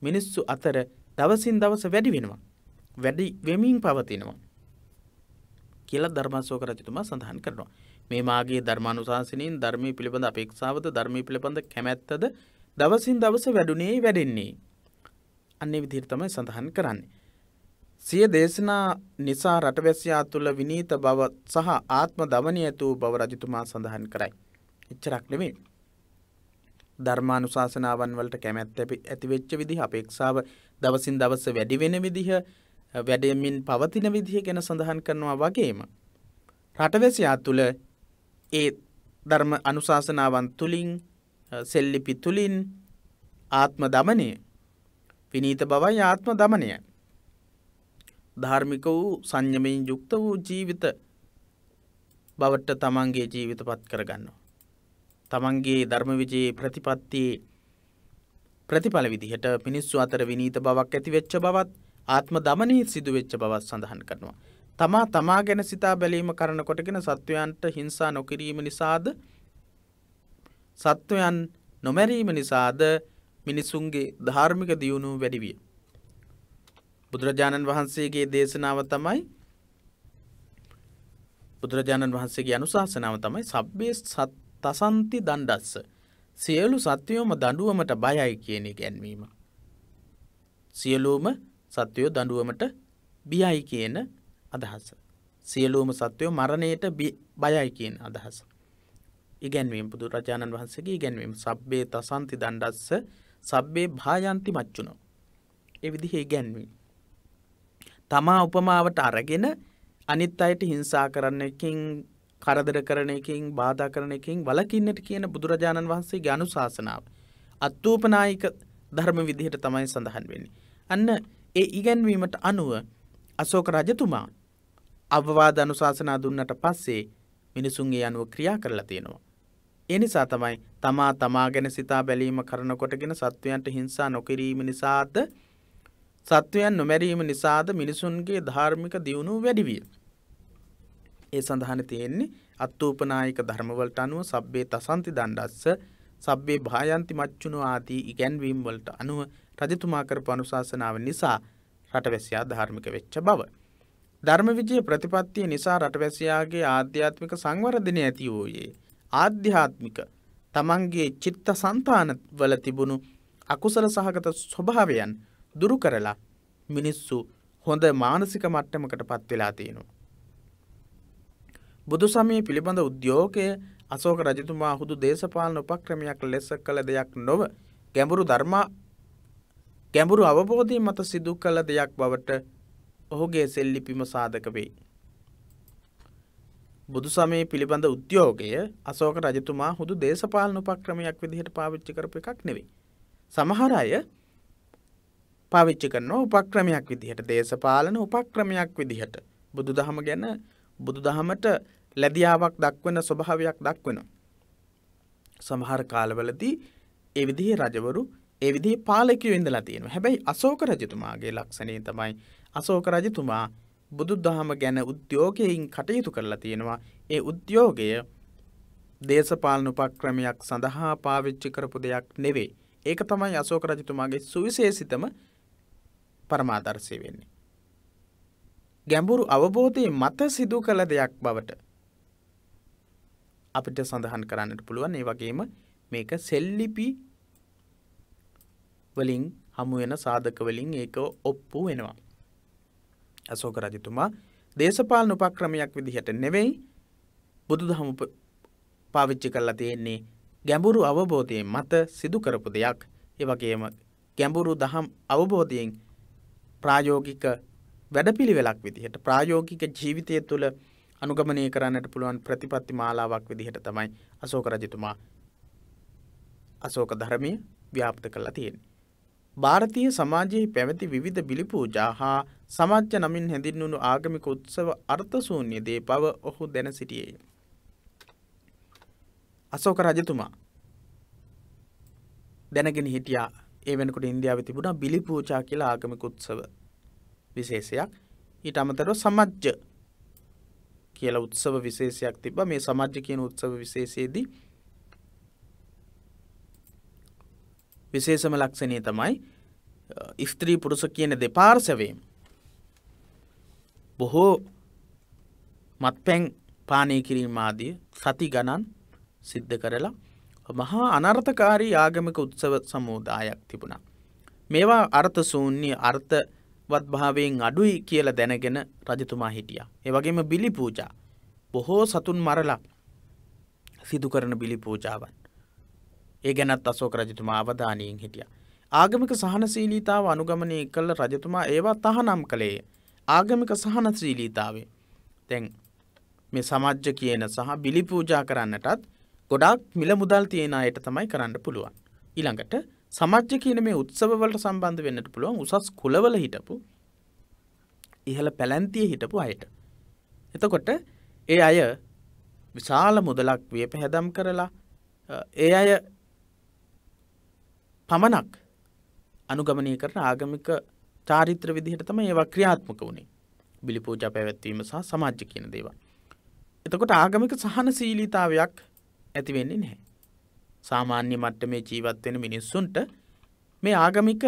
S1: මිනිස්සු අතර දවසින් දවස වැඩි වෙනවා. වැඩි වෙමින් පවතිනවා. කියල ධර්මාසෝක රජතුමා සඳහන් කරනවා. මේ මාගේ ධර්මානුශාසනයෙන් ධර්මය පිළිබඳ අපේක්ෂාවද ධර්මය පිළිබඳ කැමැත්තද දවසින් දවස වැඩුණේ වැඩෙන්නේ. අන්නේ විදිහටතමයි සඳහන් කරන්නේ. සිය දේශනා නිසා රටවැසියා තුළ විනීත බව සහ ආත්ම දමනය ඇතු බව රජතුමා සඳහන් කරයි. එච්චරක් නෙමේ. ධර්මානුශාසනාවන් වලට කැමැත් ඇතිවෙච්ච විදිහ අපේක්ෂාව දවසින් දවස වැඩි වෙන විදිහ වැඩමින් පවතින විදිහ ගැන සඳහන් කරනවා වගේම. රටවැසියා තුළ ඒ ධර්ම අනුශාසනාවන් තුළින් සෙල්ලිපි තුළින් ආත්ම දමනය විනීත බවයි ආත්ම දමනයයි. ධර්මික වූ සංයමයෙන් යුක්ත වූ ජීවිත බවට තමන්ගේ ජීවිත පත් කරගන්නවා. තමන්ගේ ධර්මවිජයේ ප්‍රතිපත්තියේ ප්‍රතිඵල විදිහට මිනිස්සු අතර විනීත බවක් ඇතිවෙච්ච බවත් ආත්ම දමනී සිදුවෙච්ච බවත් සඳහන් කරනවා. තමා තමා ගැන සිතා බැලීම කරන කොටගෙන සත්වයන්ට හිංසා නොකිරීම නිසාද සත්වයන් නොමැරීම නිසාද මිනිසුන්ගේ ධාර්මික දියුණු වැඩිවිය. බුදුරජාණන් වහන්සේගේ දේශනාව තමයි බුදුරජාණන් වහන්සේගේ අනුශාසනාව තමයි සබ්බේ තසන්ති දණ්ඩස්ස. සියලු සත්වයෝම දඬුවමට බයයි කියන ගැන්වීම. සියලූම සත්වයෝ දඬුවමට බියයි කියන අදහස. සියලූම සත්වයෝ මරණයට බයයි කියන අදහස. ඉගැන්වීම බුදුරජාණන් වහන්සේගේ ඉගැන්වීම සබ්බේ තසන්ති දණ්ඩස්ස සබ්බේ භායන්ති මච්චුනෝ. ඒ විදිහේ ඉගැන්වීම. තමා උපමාවට අරගෙන අනිත් අයට හිංසා කරන්න එකින් කරදර කරන එකින් බාධා කරන එකින් වලකින්නට කියන බුදුරජාණන් වහන්සේගේ අනුශාසනාව. අත්ූපනායික ධර්ම විදිහට තමයි සඳහන් වෙන්නේ. අන්න ඒ ඉගැන්වීමට අනුව අශෝක රජතුමා අවවාද අනුශාසනා දුන්නට පස්සේ මිනිසුන්ගේ අනුව ක්‍රියා කරලා තියෙනවා. එනිසා තමයි තමා තමා ගැන සිතා බැලීම කරනකොටගෙන සත්වයන්ට හිංසා නොකිරීම නිසාද සත්වයන් නොමැරීම නිසාද මිනිසුන්ගේ ධාර්මික දියුණු වැඩිවිය. ඒ සඳහන තියෙන්නේ අත්තූපනායක ධර්මවලට අනුව සබ්බේ තසන්ති දණ්ඩස්ස සබ්බේ භායන්ති මච්චුණු ආදී ඉගැන්වීම් වලට අනුව රජතුමා කරපු අනුශාසනාව නිසා රටවැසියා ධාර්මික වෙච්ච බව. ධර්මවිජය ප්‍රතිපත්තිය නිසා රටවැසියාගේ ආධ්‍යාත්මික සංවර්ධනය ඇති වූයේ ආධ්‍යාත්මික තමන්ගේ චිත්ත සන්තානවල තිබුණු අකුසල සහගත ස්වභාවයන් දුරු කරලා මිනිස්සු හොඳ මානසික මට්ටමකට පත් වෙලා තියෙනවා. බුදු සමය පිළිබඳ උද්‍යෝගය අසෝක රජතුමා හුදු දේශපාලන උපක්‍රමයක් ලෙස කළ දෙයක් නොව ගැඹුරු ධර්මා ගැඹුරු අවබෝධය මත සිදු කළ දෙයක් බවට ඔහුගේ සෙල්ලිපිම සාධක වෙයි. බුදු සමය පිළිබඳ උද්‍යෝගය අසෝක රජතුමා හුදු දේශපාලන උපක්‍රමයක් විදිහට පාවිච්චි කරපු එකක් නෙවෙයි. සමහර අය පාවිච්චි කරන උපක්‍රමයක් විදිහට දේශපාලන උපක්‍රමයක් විදිහට බුදු දහම ගැන බුදු දහමට ලැදියාවක් දක්වන ස්වභාවයක් දක්වනවා. සමහර කාලවලදී ඒ විදිහේ රජවරු ඒ විදිහේ පාලකයෝ ඉඳලා තියෙනවා. හැබැයි අශෝක රජතුමාගේ ලක්ෂණය තමයි අශෝක රජතුමා බුදු දහම ගැන උද්‍යෝගයෙන් කටයුතු කරලා තියෙනවා ඒ උද්‍යෝගය දේශපාලන උපක්‍රමයක් සඳහා පාවිච්චි කරපු දෙයක් නෙවේ ඒක තමයි අසෝක රජතුමාගේ සුවිශේසිතම පරමාදර්ශය වෙන්නේ. ගැඹුරු අවබෝධය මත සිදු කළ දෙයක් බවට අපිට සඳහන් කරන්නට පුළුවන් ඒ වගේම මේක සෙල්ලිපි වලින් හමුවෙන සාධක වලින් ඒක ඔප්පු වෙනවා. ඇසෝක රජතුමා දේශපාලන උපක්‍රමයක් විදිහට නෙවෙයි බුදු දහම පාවිච්චි කරලා තියෙන්නේ ගැඹුරු අවබෝධයෙන් මත සිදුකරපු දෙයක් එවගේම ගැඹුරු දහම් අවබෝධයෙන් ප්‍රායෝගික වැඩපිළිවෙලක් විදිහට ප්‍රායෝගික ජීවිතය තුළ අනුගමනය කරන්නට පුළුවන් ප්‍රතිපත්ති මාලාවක් විදිහට තමයි අසෝක රජතුමා අසෝක ධර්මය ව්‍යාප්ත කරලා තියෙන්නේ. ಭಾರತೀය සමාජයේ පැවැති විවිධ බිලිපූජා හා සමච්ච නමින් හැඳින්වුණු ආගමික උත්සව අර්ථශූන්‍ය දේ බව ඔහු දැන සිටියේය. අසෝක රජතුමා දැනගෙන හිටියා ඒ වෙනකොට ඉන්දියාව තිබුණා බිලිපූජා කියලා ආගමික උත්සව විශේෂයක් ඊට අමතරව සමජ්ජ කියලා උත්සව විශේෂයක් තිබ්බා මේ සමජ්ජ කියන උත්සව විශේෂයේදී විශේෂම ලක්ෂණය තමයි ස්ත්‍රී පුරුෂ කියන දෙපාර්ශවයෙන් බොහෝ මත්පැන් පානය කිරීම ආදිය සති ගණන් සිද්ධ කරලා මහා අනර්ථකාරී ආගමික උත්සව සමෝදායක් තිබුණා. මේවා අර්ථ සූන්‍ය අර්ථවත් භාවයෙන් අඩුයි කියලා දැනගෙන රජතුමා හිටියා. ඒ වගේම බිලි පූජා බොහෝ සතුන් මරලා සිදු කරන බිලි පූජාවන්. ඒ ගැනත් අසෝක රජතුමා අවධානයෙන් හිටිය. ආගමික සහනශීලීතාව අනුගමනය කළ රජතුමා ඒවා තහනම් කළේ ආගමික සහනශීලීතාවේ තැන් මේ සමජ්්‍ය කියන සහ බිලිපූජා කරන්නටත් ගොඩක් මිල මුදල් තියෙන අයට තමයි කරන්න පුළුවන්. ඉළඟට සමජ්්‍ය කියන මේ උත්සවලට සම්බන්ධ වෙන්නට පුළුවන් උසස් කුලවල හිටපු ඉහළ පැලැන්තිය හිටපු අයට. එතකොට ඒ අය විශාල මුදලක් විය පැහැදම් කරලා ඒ අය පමණක් අනුගමනය කරන ආගමික චාරිත්‍ර විදිහට තම ඒවා ක්‍රියාත්මක වුණේ බිලිපූජ පැවැත්වීම සහ සමාජ්‍ය කියන දේව. එතකොට ආගමික සහන සීලීතාවයක් ඇතිවෙන්නේ නැහැ. සාමාන්‍ය මට්ට මේ ජීවත්වෙන මිනිස්සුන්ට මේ ආගමික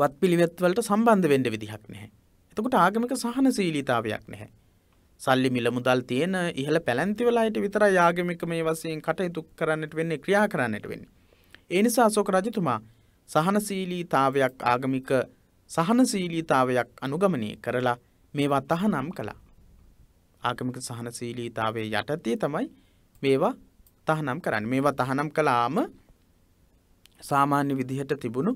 S1: වත් පිළිවෙත්වලට සම්බන්ධ වෙන්ඩ විදිහක් නැහැ. එතකොට ආගමික සහන සීලීතාවයක් නැහැ. සල්ලි මිල මුදල් තියෙන ඉහළ පැලැන්තිවලායට විතර යාගමික මේ වසයෙන් කටයුතු කරන්නට වෙන්නේ ක්‍රියා කරන්නට වෙන්නේ. ඒ නිසා අශෝක රජතුමා සහනශීලීතාවයක් ආගමික සහනශීලීතාවයක් අනුගමනය කරලා මේවා තහනම් කළා. ආගමික සහනශීලීතාවයේ යටතේ තමයි මේවා තහනම් කරන්න මේවා තහනම් කලාම සාමාන්‍ය විදිහට තිබුණු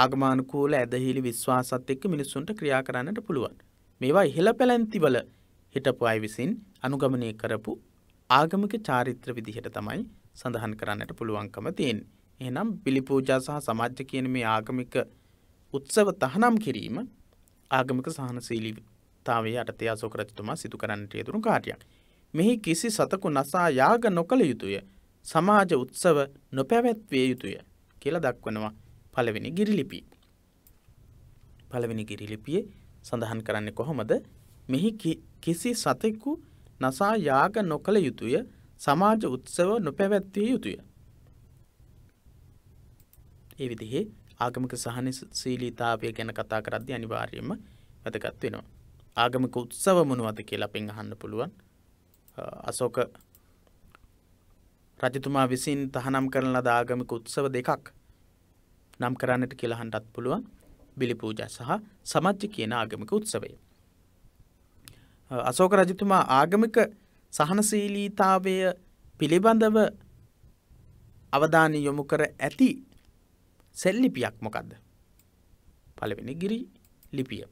S1: ආගමානකූල ඇදහිලි විශ්වාසත් එක්ක මිනිස්සුන්ට ක්‍රියා කරන්නට පුළුවන්. මේවා ඉහළ පැලැන්තිවල හිටපු අයි විසින් අනුගමනය කරපු ආගමික චාරිත්‍ර විදිහට තමයි සඳහන් කරන්නට පුළුවන්කම තියෙන්. එනම් පිළිපූජා සහ සමාජ්‍ය කියන මේ ආගමික උත්සව තහනම් කිරීම ආගමික සහනශීලිතාවේ යටතේ අසෝක රජතුමා සිදු කරන්නට යෙදුණු කාර්යයක්. මෙහි කිසි සතකු නසා යාග නොකළ යුතුය. සමාජ උත්සව නොපැවැත්විය යුතුය කියලා දක්වනවා පළවෙනි ගිරිලිපි. පළවෙනි ගිරිලිපියේ සඳහන් කරන්නේ කොහොමද? මෙහි කිසි සතෙකු නසා යාග නොකළ යුතුය. සමාජ උත්සව නොපැවැත්විය යුතුය. ඒ විදිහේ ආගමික සහන සීලීතාවය ගැන කතා කරද්දි අනිවාර්යම වැදගත් වෙනවා. ආගමික උත්සව මොනුවද කියලා පෙන් අහන්න පුළුවන් අසෝක රජතුමා විසින් තහනම් කරන ලද ආගමික උත්සව දෙකක් නම් කරන්නට කියලහන්ටත් පුළුවන් බිලිපූජ සහ සමච්චි කියන ආගමික උත්සවය. අසෝක රජතුමා ආගමික සහනසීලීතාවය පිළිබඳව අවධානය යොමු කර ඇති සෙල්ලිපියක් මොකක්ද පළවෙනි ගිරි ලිපිය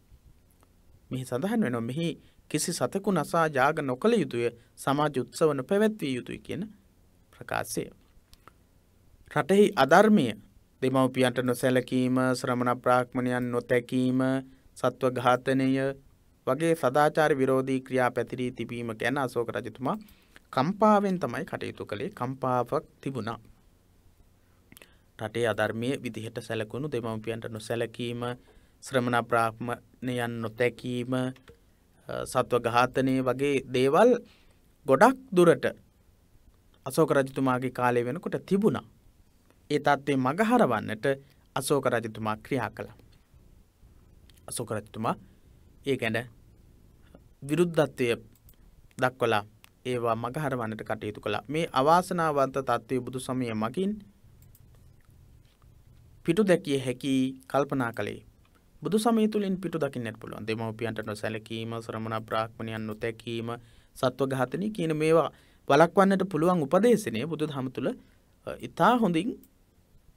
S1: මෙහි සඳහන් වෙනවා මෙහි කිසි සතකු නසා ජාග නොකළ යුතුය සමාජ උත්සවන පැවැත්විය යුතුයි කියන ප්‍රකාශය. රටෙහි අධර්මය දෙමවපියන්ට නොසැලකීම ශ්‍රමණ ප්‍රාක්්මණයන් නොතැකීම සත්ව ඝාතනය වගේ සදාචාර විරෝධී ක්‍රියා පැතිරී තිබීම ගැන අසෝක රජතුමා කම්පාවෙන් තමයි කටයුතු කළේ කම්පාවක් තිබුණා. රටේ අධර්මය විදිහට සැලකුණු දෙමවපියන්ට නොසැලකීම ශ්‍රමණ ප්‍රාහ්මණයන් නොතැකීම සත්ව ගාතනය වගේ දේවල් ගොඩක් දුරට අසෝක රජතුමාගේ කාලය වෙනකොට තිබුණා. ඒ තත්ත්වේ මගහරවන්නට අසෝක රජතුමා ක්‍රියා කළ. අසෝක රජතුමා ඒ ගැඩ විරුද්ධත්වය දක්වලා ඒවා මගහරවන්නට කටයුතු කළ මේ අවාසනාවන්ත තත්ත්වය බුදු සමය මගින් පිටු දැකිය හැකි කල්පනා කළේ බුදු සමීතුලින් පිටු දකින්නට පුළුවන් දෙමව්පියන්ට නොසැලකීම ශ්‍රමණ බ්‍රාහ්මණයන් නොතැකීම සත්ව ඝාතනය කියන මේවා වළක්වන්නට පුළුවන් උපදේශනය බුදුදහම තුල ඉතා හොඳින්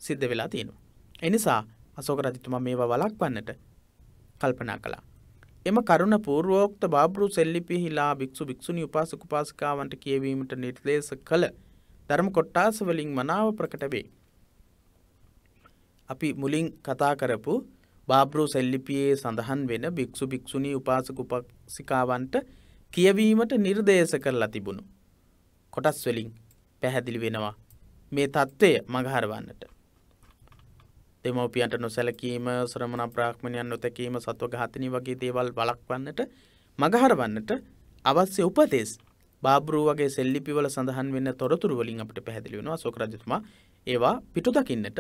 S1: සිද්ධ වෙලා තියෙනවා. එනිසා අශෝක රජතුමා මේවා වළක්වන්නට කල්පනා කළා. එම කරුණ පූර්වෝක්ත බාබ්‍රු සෙල්ලිපිහිලා භික්ෂු භික්ෂුණී උපාසක උපාසිකාවන්ට කියවීමට නිර්දේශ කළ ධර්ම කොටාස වලින් මනාව ප්‍රකට වේ. අපි මුලින් කතා කරපු බාබ්‍රෝ සෙල්ලිපියේ සඳහන් වෙන භික්‍ෂු භික්‍ෂුණී උපාසක උපක්සිකාවන්ට කියවීමට නිර්දේශ කරලා තිබුණු. කොටස් වලින් පැහැදිලි වෙනවා මේ තත්ත්වය මගහරවන්නට. දෙමවපියන්ට නොසැලකීම ශ්‍රමණ ප්‍රාක්්මණයන් නොතැකීම සත්ව ඝාතනී වගේ දේවල් බලක්වන්නට මගහරවන්නට අවශ්‍ය උපතෙස් බාබරුව වගේ සෙල්ලිපිවල සඳහන් වන්න තොරතුරුවලින් අපට පැහැදිලිවෙනවා සොකරජතුමා ඒවා පිටු දකින්නට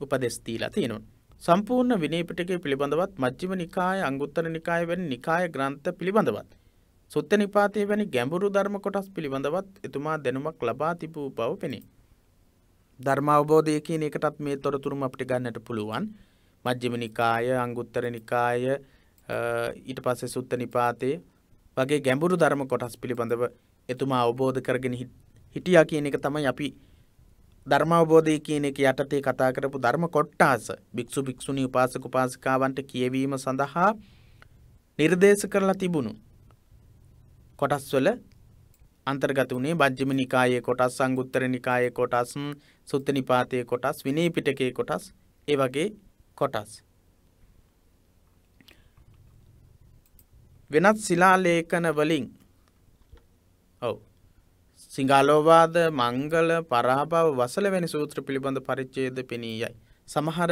S1: උපදෙස්තීලා තියෙනවා. සම්පූර්ණ විනීපිටකය පිළිබඳවත් මජ්ජිම නිකාය අංගුත්තර නිකාය වැනි නිකාය ග්‍රන්ථ පිළිබඳවත්. සුත්ත නිපාතය වැනි ගැඹුරු ධර්ම කොටස් පිළිබඳවත් එතුමා දැනුමක් ලබා තිබූ බව පෙනේ. ධර්මාවබෝධය කියන එකටත් මේ තොරතුරුම අපිට ගන්නට පුළුවන්. මජ්ජිම නිකාය අංගුත්තර නිකාය ඊට පස්සේ සුත්ත නිපාතයේ වගේ ගැඹුරු ධර්ම කොටස් පිළිබඳව එතුමා අවබෝධ කරගෙන හිටියා කියන එක තමයි අපි ධර්මවබෝධය කියන එක යටතේ කතා කරපු ධර්ම කොට්ටාස භික්ෂු භික්ෂුණී උපාසක උපාසිකාවන්ට කියවීම සඳහා නිර්දේශ කරලා තිබුණු කොටස්වල අන්තර්ගත වුණේ බජ්ජිම නිකායේ කොටස් සංගුත්තර නිකායේ කොටස් සුත්ත නිපාතයේ කොටස් විනය පිටකයේ කොටස් ඒ වගේ කොටස් වෙනත් ශිලා ලේඛන වලින් ඔව් සිංහලෝවාද මංගල පරාභව වසල වැනි සූත්‍ර පිළිබඳ පරිච්චේද පෙනී යයි. සමහර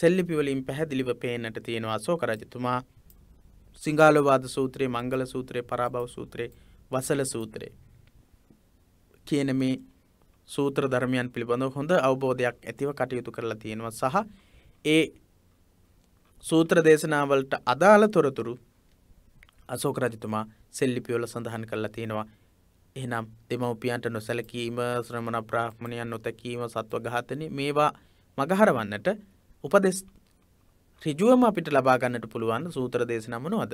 S1: සෙල්ලිපිවලින් පැහැදිලිව පේනට තියෙනවා සෝක රජතුමා සිංගාලවාද සූත්‍රයේ මංගල සූත්‍රයේ පරාභව සූත්‍රයේ වසල සූත්‍රයේ. කියන මේ සූත්‍ර ධර්මයන් පිළිබඳව හොඳ අවබෝධයක් ඇතිව කටයුතු කරලා තියෙනවා සහ ඒ සූත්‍ර දේශනාවලට අදාළ තොරතුරු අසෝක රජතුමා සෙල්ලිපිවල සඳහන් කරලා තියෙනවා එහෙනම් දෙමව්පියන්ට නොසැලකීම ශ්‍රමණ බ්‍රාහ්මණයන් නොතැකීම සත්ව ඝාතනය මේවා මගහරවන්නට උපදෙස් ඍජුවම අපිට ලබා ගන්නට පුළුවන් සූත්‍ර දේශනා මොනවද?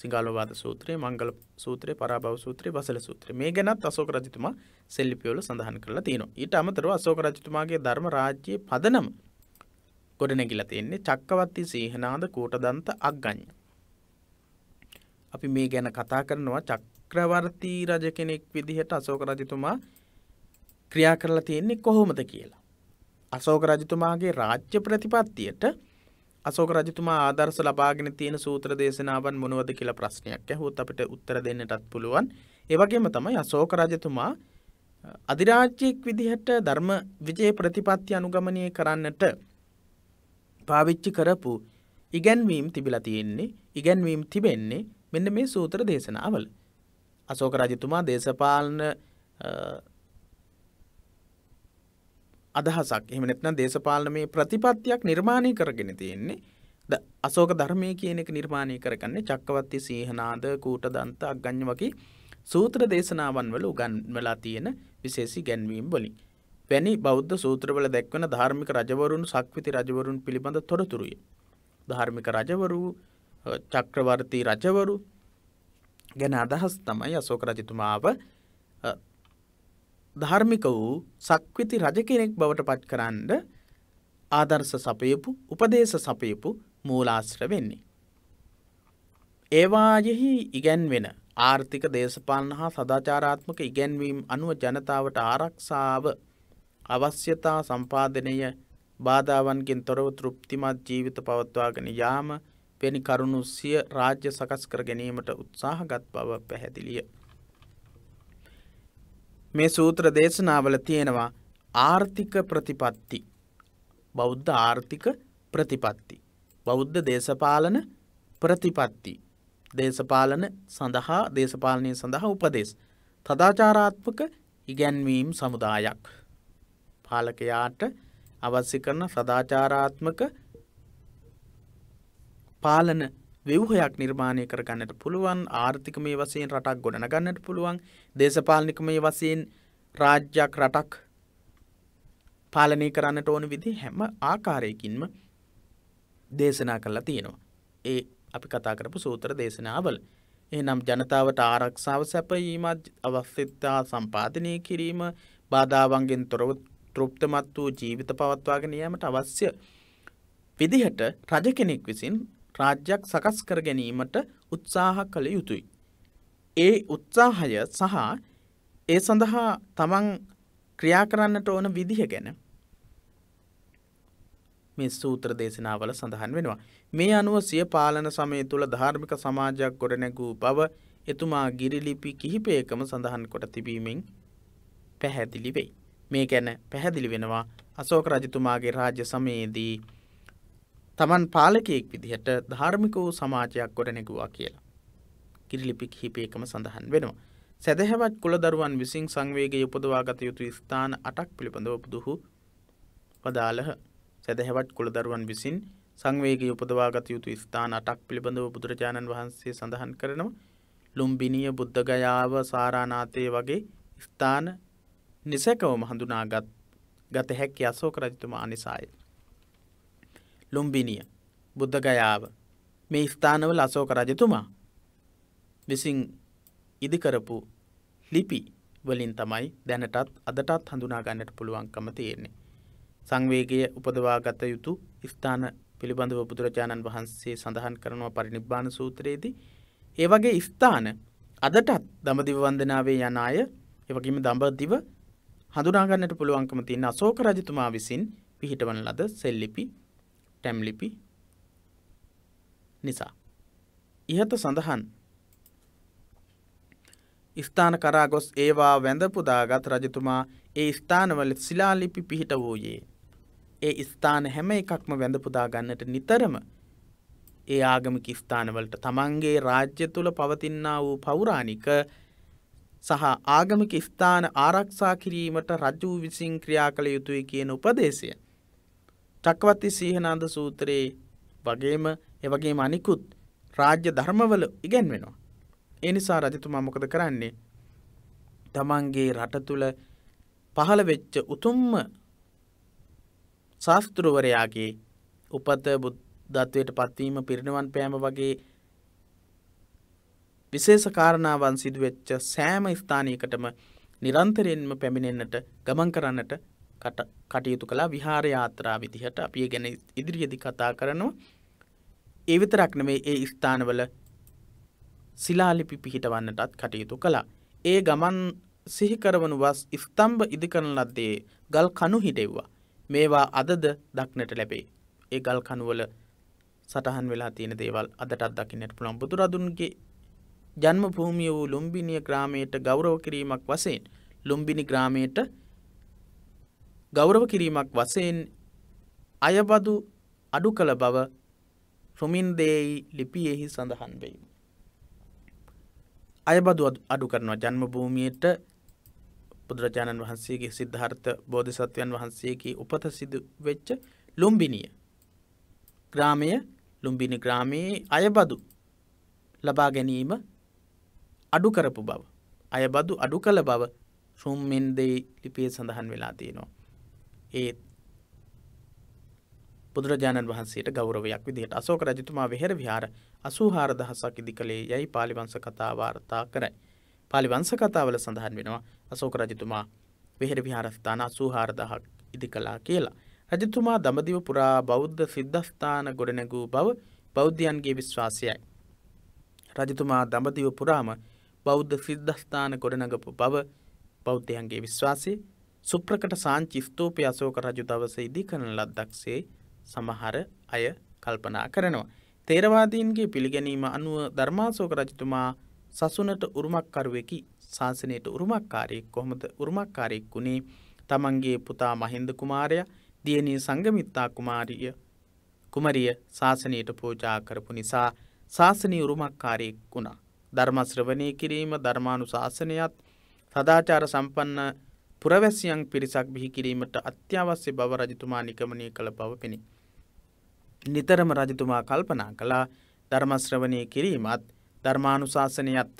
S1: සිංහලවාද සූත්‍රය, මංගල සූත්‍රය, පරාභව සූත්‍රය, වසල සූත්‍රය. මේ ගැනත් අශෝක රජතුමා සෙල්ලිපිවල සඳහන් කරලා තියෙනවා. ඊට අමතරව අශෝක රජතුමාගේ ධර්ම රාජ්‍යයේ පදනම ගොඩනැගිලා තියෙන්නේ චක්කවර්ති සීහනාද කෝටදන්ත අග්ගඤ්ඤ. අපි මේ ගැන කතා කරනවා චක් චක්‍රවර්තී රජ කෙනෙක් විදිහට අසෝක රජතුමා ක්‍රියා කරලා තියෙන්නේ කොහොමද කියලා. අසෝක රජතුමාගේ රාජ්‍ය ප්‍රතිපත්තියට අසෝක රජතුමා ආදර්ශ ලබාගෙන තියෙන සූත්‍ර දේශනාවන් මොනවද කියලා ප්‍රශ්නයක් ඇහුවොත් අපිට උත්තර දෙන්නටත් පුළුවන්. ඒ වගේම තමයි අසෝක රජතුමා අධිරාජ්‍යයක් විදිහට ධර්ම විජය ප්‍රතිපත්ති අනුගමනය කරන්නට පාවිච්චි කරපු ඉගැන්වීම් තිබිලා තියෙන්නේ ඉගැන්වීම් තිබෙන්නේ මෙන්න මේ සූත්‍ර දේශනාවල. අසෝක රජතුමා දේශපාලන අදහසක් එම නැත්නම් දේශපාලන මේ ප්‍රතිපත්තියක් නිර්මාණය කරගෙන තියෙන්නේ ද අසෝක ධර්මය කියන එක නිර්මාණය කරගන්නේ චක්කවත්ති සීහනාද කූට දන්ත අගඥ වගේ සූත්‍ර දේශනාවන් වල උගන්වලා තියෙන විශේෂී ගැන්වීම් වලින් වැනි බෞද්ධ සූත්‍රවල දැක්වන ධාර්මික රජවරුන් සක්විති රජවරුන් පිළිබඳ තොරතුරුය. ධාර්මික රජවරු චක්‍රවර්ති රජවරු ගැන අදහස් තමයි අසෝක රජතුමාව ධර්මික වූ සක්විති රජ කෙනෙක් බවට පත් කරන්න ආදර්ශ සපයපු උපදේශ සපයපු මූලාශ්‍ර වෙන්නේ. ඒවායෙහි ඉගැන්වෙන ආර්ථික දේශපාලන හා සදාචාරාත්මක ඉගැන්වීම් අනුව ජනතාවට ආරක්ෂාව අවශ්‍යතා සම්පාධනය බාධාවන්ගෙන් තොරව තෘප්තිමත් ජීවිත පවත්වාගෙන යාම වැනි කරුණු සිය රාජ්‍ය සකස් කර ගැනීමට උත්සාහගත් බව පැහැදිලිය. මේ සූත්‍ර දේශනාවල තියෙනවා ආර්ථික ප්‍රතිපත්ති බෞද්ධ ආර්ථික ප්‍රතිපත්ති බෞද්ධ දේශපාලන ප්‍රතිපත්ති දේශපාලන සඳහා දේශපාලනය සඳහා උපදෙස් තදාචාරාත්මක ඉගැන්වීම් සමුදායක් පාලකයාට අවශ්‍ය කරන සදාචාරාත්මක පාලන ව්‍යවහයක් නිර්මාණය කරගන්නට පුළුවන් ආර්ථික මේ වසයෙන් රටක් ගොඩනගන්නට පුළුවන් දේශපාලනික මේ වසයෙන් රාජ්‍යයක් රටක් පාලනය කරන්නට ඕන විදි හැම ආකාරයකින්ම දේශනා කරලා තියෙනවා. ඒ අපි කතා කරපු සූත්‍ර දේශනාවල. එනම් ජනතාවට ආරක්ෂාව සැපයීමත් අවස්ථිත්තා සම්පාධනය කිරීම බාධාවන්ගෙන් තොරව තෘප්තමත් වූ ජීවිත පවත්වාගෙන යාමට අවශ්‍ය විදිහට රජ කෙනෙක් විසින් රාජ්‍යයක් සකස් කර ගැනීමට උත්සාහ කළ යුතුයි. ඒ උත්සාහය සහ ඒ සඳහා තමන් ක්‍රියා කරන්නට ඕන විදිහ ගැන මේ සූත්‍ර දේශනාවල සඳහන් වෙනවා. මේ අනුව සිය පාලන සමය තුළ ධාර්මික සමාජයක් ගොඩනැගූ බව එතුමා ගිරිලිපි කිහිපයකම සඳහන් කොට තිබීමෙන් පැහැදිලි වෙයි. මේ ගැන පැහැදිලි වෙනවා අසෝක රජතුමාගේ රාජ්‍ය සමයේදී තමන් පාලකයෙක් විදිහට ධාර්මික වූ සමාජයක් ගොඩනැගුවා කියලා. කිරිලිපි කිහිපයකම සඳහන් වෙනවා. සැදැහැවත් කුලදරුවන් විසින් සංවේගය උපදවාගත යුතු ස්ථාන අටක් පිළිබඳව පුදුහු වදාළහ. සැදැහැවත් කුලදරුවන් විසින් සංවේගය උපදවාගත යුතු ස්ථාන අටක් පිළිබඳව බුදුරජාණන් වහන්සේ සඳහන් කරනවා. ලුම්බිනිය බුද්ධගයාව සාරානාතය වගේ ස්ථාන නිසැකවම හඳුනාගත් ගත හැක් යසෝක රජතුමා අනිසායි. ලුම්බිනිය බුද්ධගයාව මේ ස්ථානවල අසෝක රජතුමා විසින් ඉදිකරපු ලිපි වලින් තමයි දැනටත් අදටත් හඳුනා ගන්නට පුළුවන්කම තියෙන්නේ. සංවේගය උපදවාගත යුතු ස්ථාන පිළිබඳව බුදුරජාණන් වහන්සේ සඳහන් කරනවා පරිනිබ්බාන සූත්‍රයේදී. ඒ වගේ ස්ථාන අදටත් දඹදිව වන්දනාවේ යන අය එවගේම දඹදිව හඳුනාගන්නට පුළුවන්කම තියෙන අසෝක රජතුමා විසින් පිහිටවන ලද සෙල්ලිපි ටැම්ලිපි නිසා. ඉහත සඳහන් ස්ථාන කරා ගොස් ඒවා වැඳපුදාගත් රජතුමා ඒ ස්ථානවල සිලාලිපි පිහිට වූයේ. ඒ ස්ථාන හැම එකක්ම වැඳපුදා ගන්නට නිතරම ඒ ආගමික ස්ථානවලට තමන්ගේ රාජ්‍ය තුළ පවතින්නා වූ පෞරාණික සහ ආගමික ස්ථාන ආරක්ෂා කිරීමට රජු විසින් ක්‍රියා කළ යුතුයි කියන උපදේශය චක්කවති සීහනන්ද සූත්‍රයේ වගේම එවගේ අනිකුත් රාජ්‍ය ධර්මවල ඉගැන්වෙනවා. ඒ නිසා රජතුමා මොකද කරන්නේ තමන්ගේ රට තුළ පහළ වෙච්ච උතුම්ම ශාස්තෘවරයාගේ උපත බුද්ධත්වයට පත්වීම පිරිණවන් පෑම වගේ විශේෂ කාරණාවන් සිදුවෙච්ච සෑම ස්ථානයකටම නිරන්තරයෙන්ම පැමිණෙන්නට ගමන් කරන්නට කටයුතු කලා විහාර යාත්‍රා විදිහට අපිය ගැන ඉදිරියදි කතා කරනවා ඒවිතරක් නෙමේ ඒ ස්ථානවල සිලාලිපි පිහිටවන්නටත් කටයුතු කළා. ඒ ගමන් සිහිකරවනු වස් ස්තම්භ ඉදිකරන ලද්දේ ගල් කණු හිටෙව්වා. මේවා අදද දක්නට ලැබේ. ඒ ගල් කණුවල සටහන් වෙලා තියෙන දේවල් අදටත් දකින්නට පුළන් බුදුරදුන්ගේ ජන්ම භූමිය වූ ලුම්බිනිය ග්‍රාමයට ගෞරව කිරීමක් වසයෙන් ලුම්බිනි ග්‍රාමයට ගෞරව කිරීමක් වසයෙන් අයබදු අඩු කළ බව රුමින්දේයි ලිපියෙහි සඳහන් වෙයි. අයබදු අඩු කරනවා ජන්ම භූමියට බුදුරජාණන් වහන්සේගේ සිද්ධාර්ථ බෝධිසත්වයන් වහන්සේගේ උපත සිදු වෙච්ච ලුම්බිනිය. ග්‍රාමය ලුම්බිනි ග්‍රාමයේ අයබදු ලබා ගැනීම අඩු කරපු බව. අයබදු අඩු කළ බව රුම්මෙන්දේ ලිපිය සඳහන් වෙලා තියෙනවා. ඒ බුදුරජාණන් වහන්සේට ගෞරවයක් විදිහට අසෝක රජතුමා වෙහෙර විහාර අසූහාර දහසක් ඉදි කළේ යැයි පාලිවංස කතා වාර්තා කරයි. පාලිවංස කතාවල සඳහන් වෙනවා අසෝක රජතුමා වෙහෙර විහාරස්ථාන අසූහාර දහක් ඉදි කලා කියලා. රජතුමා දමදිව පුරා බෞද්ධ සිද්ධස්ථාන ගොඩනැගූ බව බෞද්ධයන්ගේ විශ්වාසයයි. රජතුමා දඹදිව පුරාම බෞද්ධ සිද්ධස්ථාන ගොඩනගපු බව බෞද්ධයන්ගේ විශ්වාසය සුප්‍රකට සාංචි ස්තූපය අසෝක රජු දවසේදී කරන ලද්දක්සේ සමහර අය කල්පනා කරනවා. තේරවාදීන්ගේ පිළිගැනීම අනුව ධර්මාසෝක රජතුමා සසුනට උරුමක්කරුවෙකි ශාසනයට උරුමක්කාරයෙක් කොහොමද උරුමක්කාරයෙක් වුණේ තමන්ගේ පුතා මහින්ද කුමාරය දියනී සංගමිත්තා කුමාරිය කුමරිය ශාසනයට පෝජා කරපු නිසා ශාසනී උරුමක්කාරයෙක් වුණා. ධර්මශ්‍රවනය කිරීම ධර්මානු ශාසනයත් සදාචාර සම්පන්න පුරවැසියන් පිරිසක් බිහි කිරීමට අත්‍යවශ්‍ය බව රජතුමා නිකමනය කළ බව පෙනි. නිතරම රජතුමා කල්පනා කළා ධර්මශ්‍රවණය කිරීමත් ධර්මානුශාසනයත්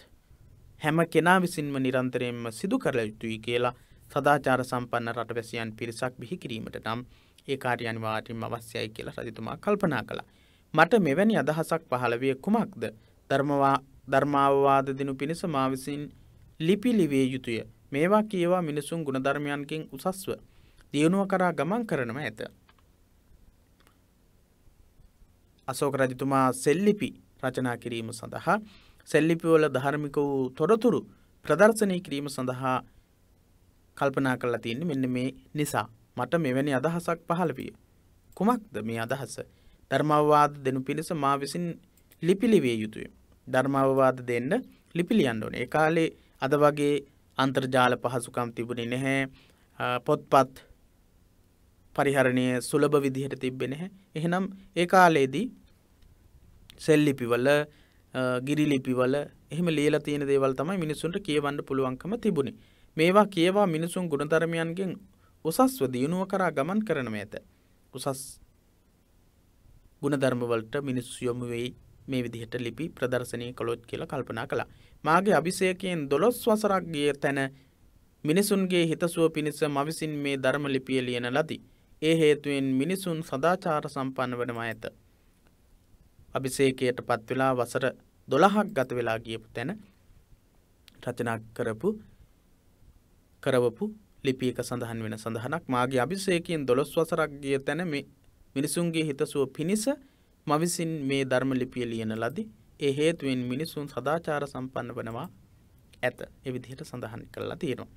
S1: හැම කෙනා විසින්ම නිරන්තරයෙන්ම සිදු කර යුතුයි කියලා සදාචාර සම්පන්න රටවැසියන් පිරිසක් බිහි කිරීමට නම් ඒ කාර්ය අනිවාර්යයෙන්ම අවශ්‍යයි කියලා රජතුමා කල්පනා කළා. මට මෙවැනි අදහසක් පහළ විය කුමක්ද? ධර්මවා ධර්මාවවාද දිනු පිණිස මා විසින් ලිපි ලිවිය යුතුය. මේවා කියවා මිනිසුන් ගුණධර්මයන්කින් උසස්ව දියුණුව කරා ගමන් කරනම ඇත. අසෝක රජතුමා සෙල්ලිපි රචනා කිරීම සඳහා සෙල්ලිපිවල ධර්මික වූ තොරතුරු ප්‍රදර්ශනය කිරීම සඳහා කල්පනා කරලා තියන්නේ මෙන්න මේ නිසා මට මෙවැනි අදහසක් පහළ විය. කුමක්ද මේ අදහස? ධර්මවාද දෙනු පිණිස මා විසින් ලිපිලිවිය යුතුය. ධර්මවාද දෙන්න ලිපිලියන්න ඕනේ. ඒ කාලේ අද වගේ අන්තර්ජාල පහසුකම් තිබුණි නැහැ පොත්පත් පරිහරණය සුලභ විදිහට තිබෙනෙහ එහෙනම් ඒ කාලයේදී සෙල්ලිපිවල ගිරිලිපිවල එහම ලේල තියෙන දේවල් තමයි මිනිසුන්ට කියවන්න පුළුවන්කම තිබුණි මේවා කියවා මිනිසුන් ගුණධර්මයන්ගෙන් උසස්ව දියුණුව කරා ගමන් කරනම ඇත උසස් ගුණධර්මවලට මිනිස්සු යොමු වෙයි මේ විදිහට ලිපි ප්‍රදර්ශනය කළොත් කියලා කල්පනා කළා මාගේ අභිසයකයෙන් දොළොස් වසරක් ගිය තැන මිනිසුන්ගේ හිතසුව පිණිස මවිසින් මේ ධර්ම ලිපිය ලියන ලදී. ඒ හේතුවෙන් මිනිසුන් සදාචාර සම්පන්න වනම ඇත. අභිසේකයට පත්වෙලා වසර දොළහක් ගත වෙලා ගියපු තැන රචනා කරපු කරවපු ලිපියක සඳහන් වෙන සඳහනක් මාගේ අභිසේකයෙන් දොළොස් වසරක් ගිය තැන මිනිසුන්ගේ හිතසුව පිණිස මවිසින් මේ ධර්ම ලිපිය ලියන ලදී ඒ හේතුවෙන් මිනිසුන් සදාචාර සම්පන්න වනවා ඇත එවිදිහට සඳහන් කරලා තියෙනවා.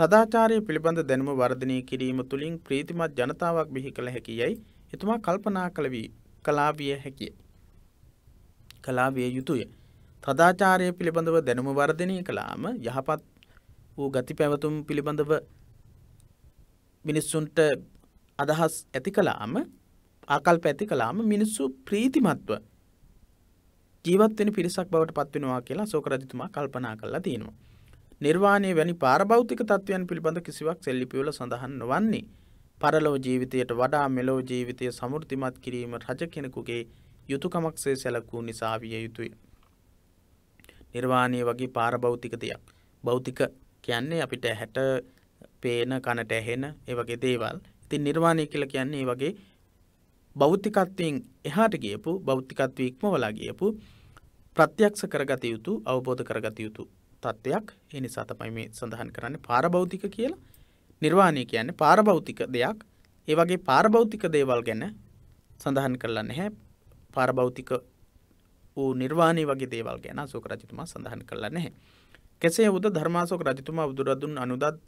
S1: සදාචාරය පිළිබඳ දැනුම වර්ධනය කිරීම තුළින් ප්‍රීතිමත් ජනතාවක් බිහි කළ හැකියයි එතුමා කල්පනා කළවී කලාවිය හැකිය. කලාවිය යුතුය. සදාචාරය පිළිබඳව දැනුම වර්ධනය කලාම යහපත් වූ ගති පැවතුම් පිළිබඳව මිනිස්සුන්ට අදහස් ඇති කලාම ආකල් පැති කලාම මිනිස්සු ප්‍රීතිමත්ව ජීවත්වෙන පිරිසක් බවට පත්වෙනවා කියලා සෝක රජතුමා කල්පනා කරලා තියෙනවා. නිර්වාණය වැනි පාරභෞතික තත්ත්වයන් පිළිබඳ කිසිවක් සෙල්ලිපියවල සඳහන් නොවන්නේ. පරලෝ ජීවිතයට වඩා මෙලෝ ජීවිතය සමෘතිමත් කිරීම රජ කෙනෙකුගේ යුතුකමක්සේ සැලකූ නිසා විය යුතුය. නිර්වාණය වගේ පාරභෞතික දෙයක්. භෞතික කියන්නේ අපිට හැට පේන කනට ඇහෙන ඒ වගේ දේවල්. ඉතින් නිර්වාණය කියලා කියන්නේ වගේ බෞද්ධිකත්වයෙන් එහාට ගියපු බෞද්ධිකත්වය ඉක්මවලා ගියපු ප්‍රත්‍යක්ෂ කරගත යුතු අවබෝධ කරගත යුතු තත්ත්වයක් ඒ නිසා තමයි මේ සඳහන් කරන්නේ පාරභෞතික කියලා නිර්වාණය කියන්නේ පාරභෞතික දෙයක් ඒ වගේ පාරභෞතික දේවල් ගැන සඳහන් කරලා නැහැ පාරභෞතික වූ නිර්වාණය වගේ දේවල් ගැන අශෝක රජතුමා සඳහන් කරලා නැහැ කෙසේ වුද ධර්මාශෝක රජතුමා බුදුරදුන් අනුදත්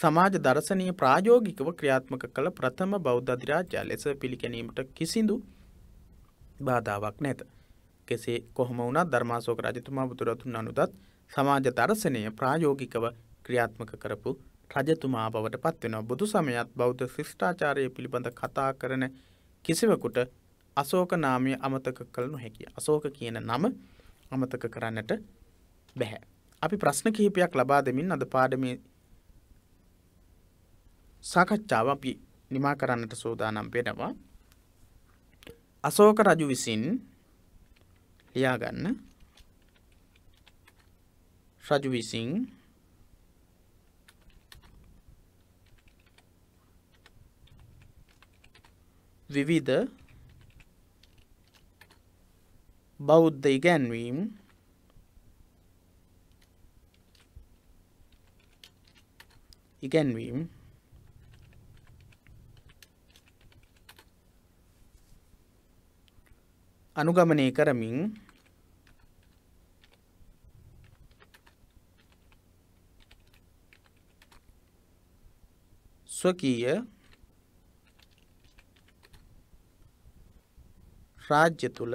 S1: සමාජ දර්ශනය ප්‍රායෝගිකව ක්‍රියාත්මක කළ ප්‍රථම බෞද්ධ අධිරාජ්‍ය ලෙස පිළිගැනීමට කිසිදු බාධාවක් නැත. කෙසේ කොහොම වුණත් ධර්මාසෝක රජතුමා බුදුරතුන් අනුදත් සමාජ දර්ශනය ප්‍රායෝගිකව ක්‍රියාත්මක කරපු රජතුමා බවට පත්වෙනවා බුදු සමයත් බෞද්ධ ශිෂ්ඨාචාරය පිළිබඳ කතා කරන කිසිවකුට අසෝක නාමය අමතක කළ නොහැකි. අසෝක කියන නම අමතක කරන්නට බැහැ. අපි ප්‍රශ්න කිහිපයක් ලබා දෙමින් අද පාඩමේ සාකච්ඡාව අපි නිමා කරන්නට සූදානම් වෙනවා. අසෝක රජු විසින් ලියාගන්න රජු විසින් විවිධ බෞද්ධ ඉගැන්වීම් ඉගැන්වීම් अनुगमने करमि स्वकीय राज्य तुल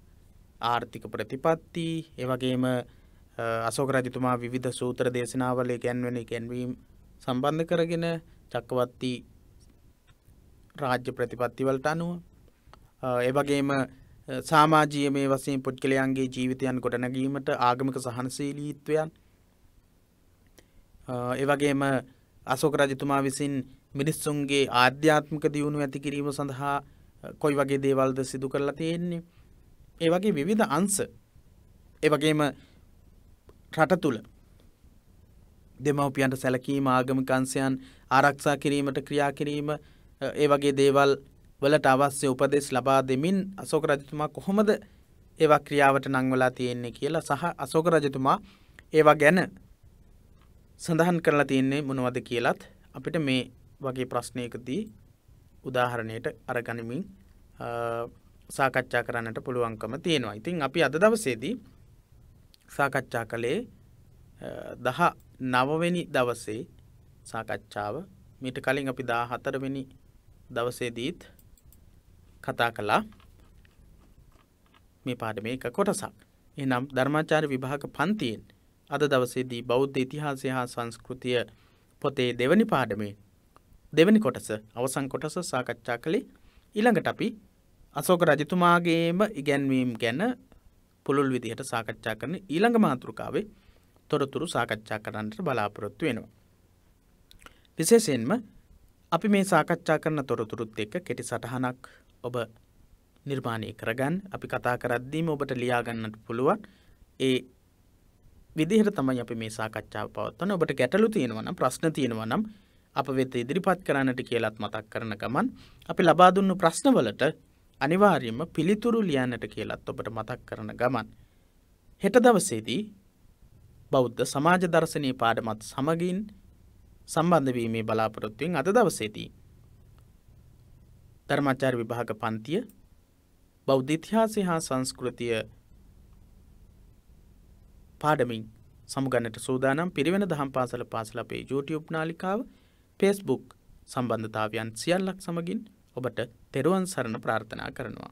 S1: ආර්ථික ප්‍රතිපත්ති ඒවගේම අසෝක රජතුමා විධ සූත්‍ර දේශනාවල ගැන්වෙන කැන්වීම් සම්බන්ධ කරගෙන චක්කවත්ති රාජ්‍ය ප්‍රතිපත්තිවලට අනුව ඒවගේම සාමාජය මේ වසයෙන් පුද්ගලයන්ගේ ජීවිතයන් ගොඩනැගීමට ආගමික සහන්සේලීත්වයන් ඒවගේම අසෝක රජතුමා විසින් මිනිස්සුන්ගේ ආධ්‍යාත්මික දියුණු ඇති කිරීම සඳහා කොයි වගේ දේවල්ද සිදු කරලා තියෙන්නේ ඒ වගේ විවිධ අංශ ඒ වගේම රට තුළ දෙමව්පියන්ට සැලකීම ආගමික අංශයන් ආරක්ෂා කිරීමට ක්‍රියා කිරීම ඒ වගේ දේවල් වලට අවශ්‍ය උපදෙස් ලබා දෙමින් අශෝක රජතුමා කොහොමද ඒවා ක්‍රියාවට නංවලා තියෙන්නේ කියලා සහ අශෝක රජතුමා ඒවා ගැන සඳහන් කරලා තියෙන්නේ මොනවද කියලත් අපිට මේ වගේ ප්‍රශ්නයකදී උදාහරණයට අරගනිමින් සාකච්ඡා කරන්නට පුළුවන්කම තියෙනවා ඉතින් අපි අද දවසේදී සාකච්ඡා කළේ දහ නවවෙනි දවසේ සාකච්ඡාව මීට කලින් අපි දා හතරවෙනි දවසේදීත් කතා කළා මේ පාඩම එක කොටසක් එනම් ධර්මාචාර විභාග පන්තියෙන් අද දවසේදී බෞද්ධ ඉතිහාසය හා සංස්කෘතිය පොතේ දෙවනි පාඩමේ දෙවැනි කොටස අවසං කොටස සාකච්ඡා කළේ ඉළඟට අපි අසෝක රජතුමාගේම ඉගැන්වීම් ගැන පුළුල් විදිහට සාකච්ඡා කරන ඊළඟ මාතෘකාවේ තොරතුරු සාකච්ඡා කරන්නට බලාපොරොත්තු වෙනවා. විශේෂයෙන්ම අපි මේ සාකච්ඡා කරන තොරතුරුත් එක්ක කෙටි සටහනක් ඔබ නිර්මාණය කරගන්න අපි කතා කරද්දීම ඔබට ලියාගන්නට පුළුවන් ඒ විදිහට තමයි අපි මේ සාකච්ඡාව පවත්වන ඔබට ගැටලු තියෙනවනම් ප්‍රශ්න තියෙනවනම් අප වෙත ඉදිරිපත් කරන්නට කියලත් මතක් කරන ගමන් අපි ලබා දුන්නු ප්‍රශ්නවලට අනිවාර්යම පිළිතුරු ලියන්නට කියලත් ඔබට මතක් කරන ගමන්. හෙට දවසේදී බෞද්ධ සමාජ දර්ශනය පාඩමත් සමගින් සම්බන්ධවීමේ බලාපොරොත්තුවෙන් අද දවසේදී. ධර්මචාර විභාග පන්තිය බෞද්ධ ඉතිහාසය හා සංස්කෘතිය පාඩමින් සමුගන්නට සූදානම් පිරිවෙන දහම් පාසල පාසල අපේ YouTube නාලිකාව පෙස්බුක් සම්බන්ධතාවයන් සියල්ලක් සමගින් ඔබට තෙරුවන් සරණ ප්‍රාර්ථනා කරනවා.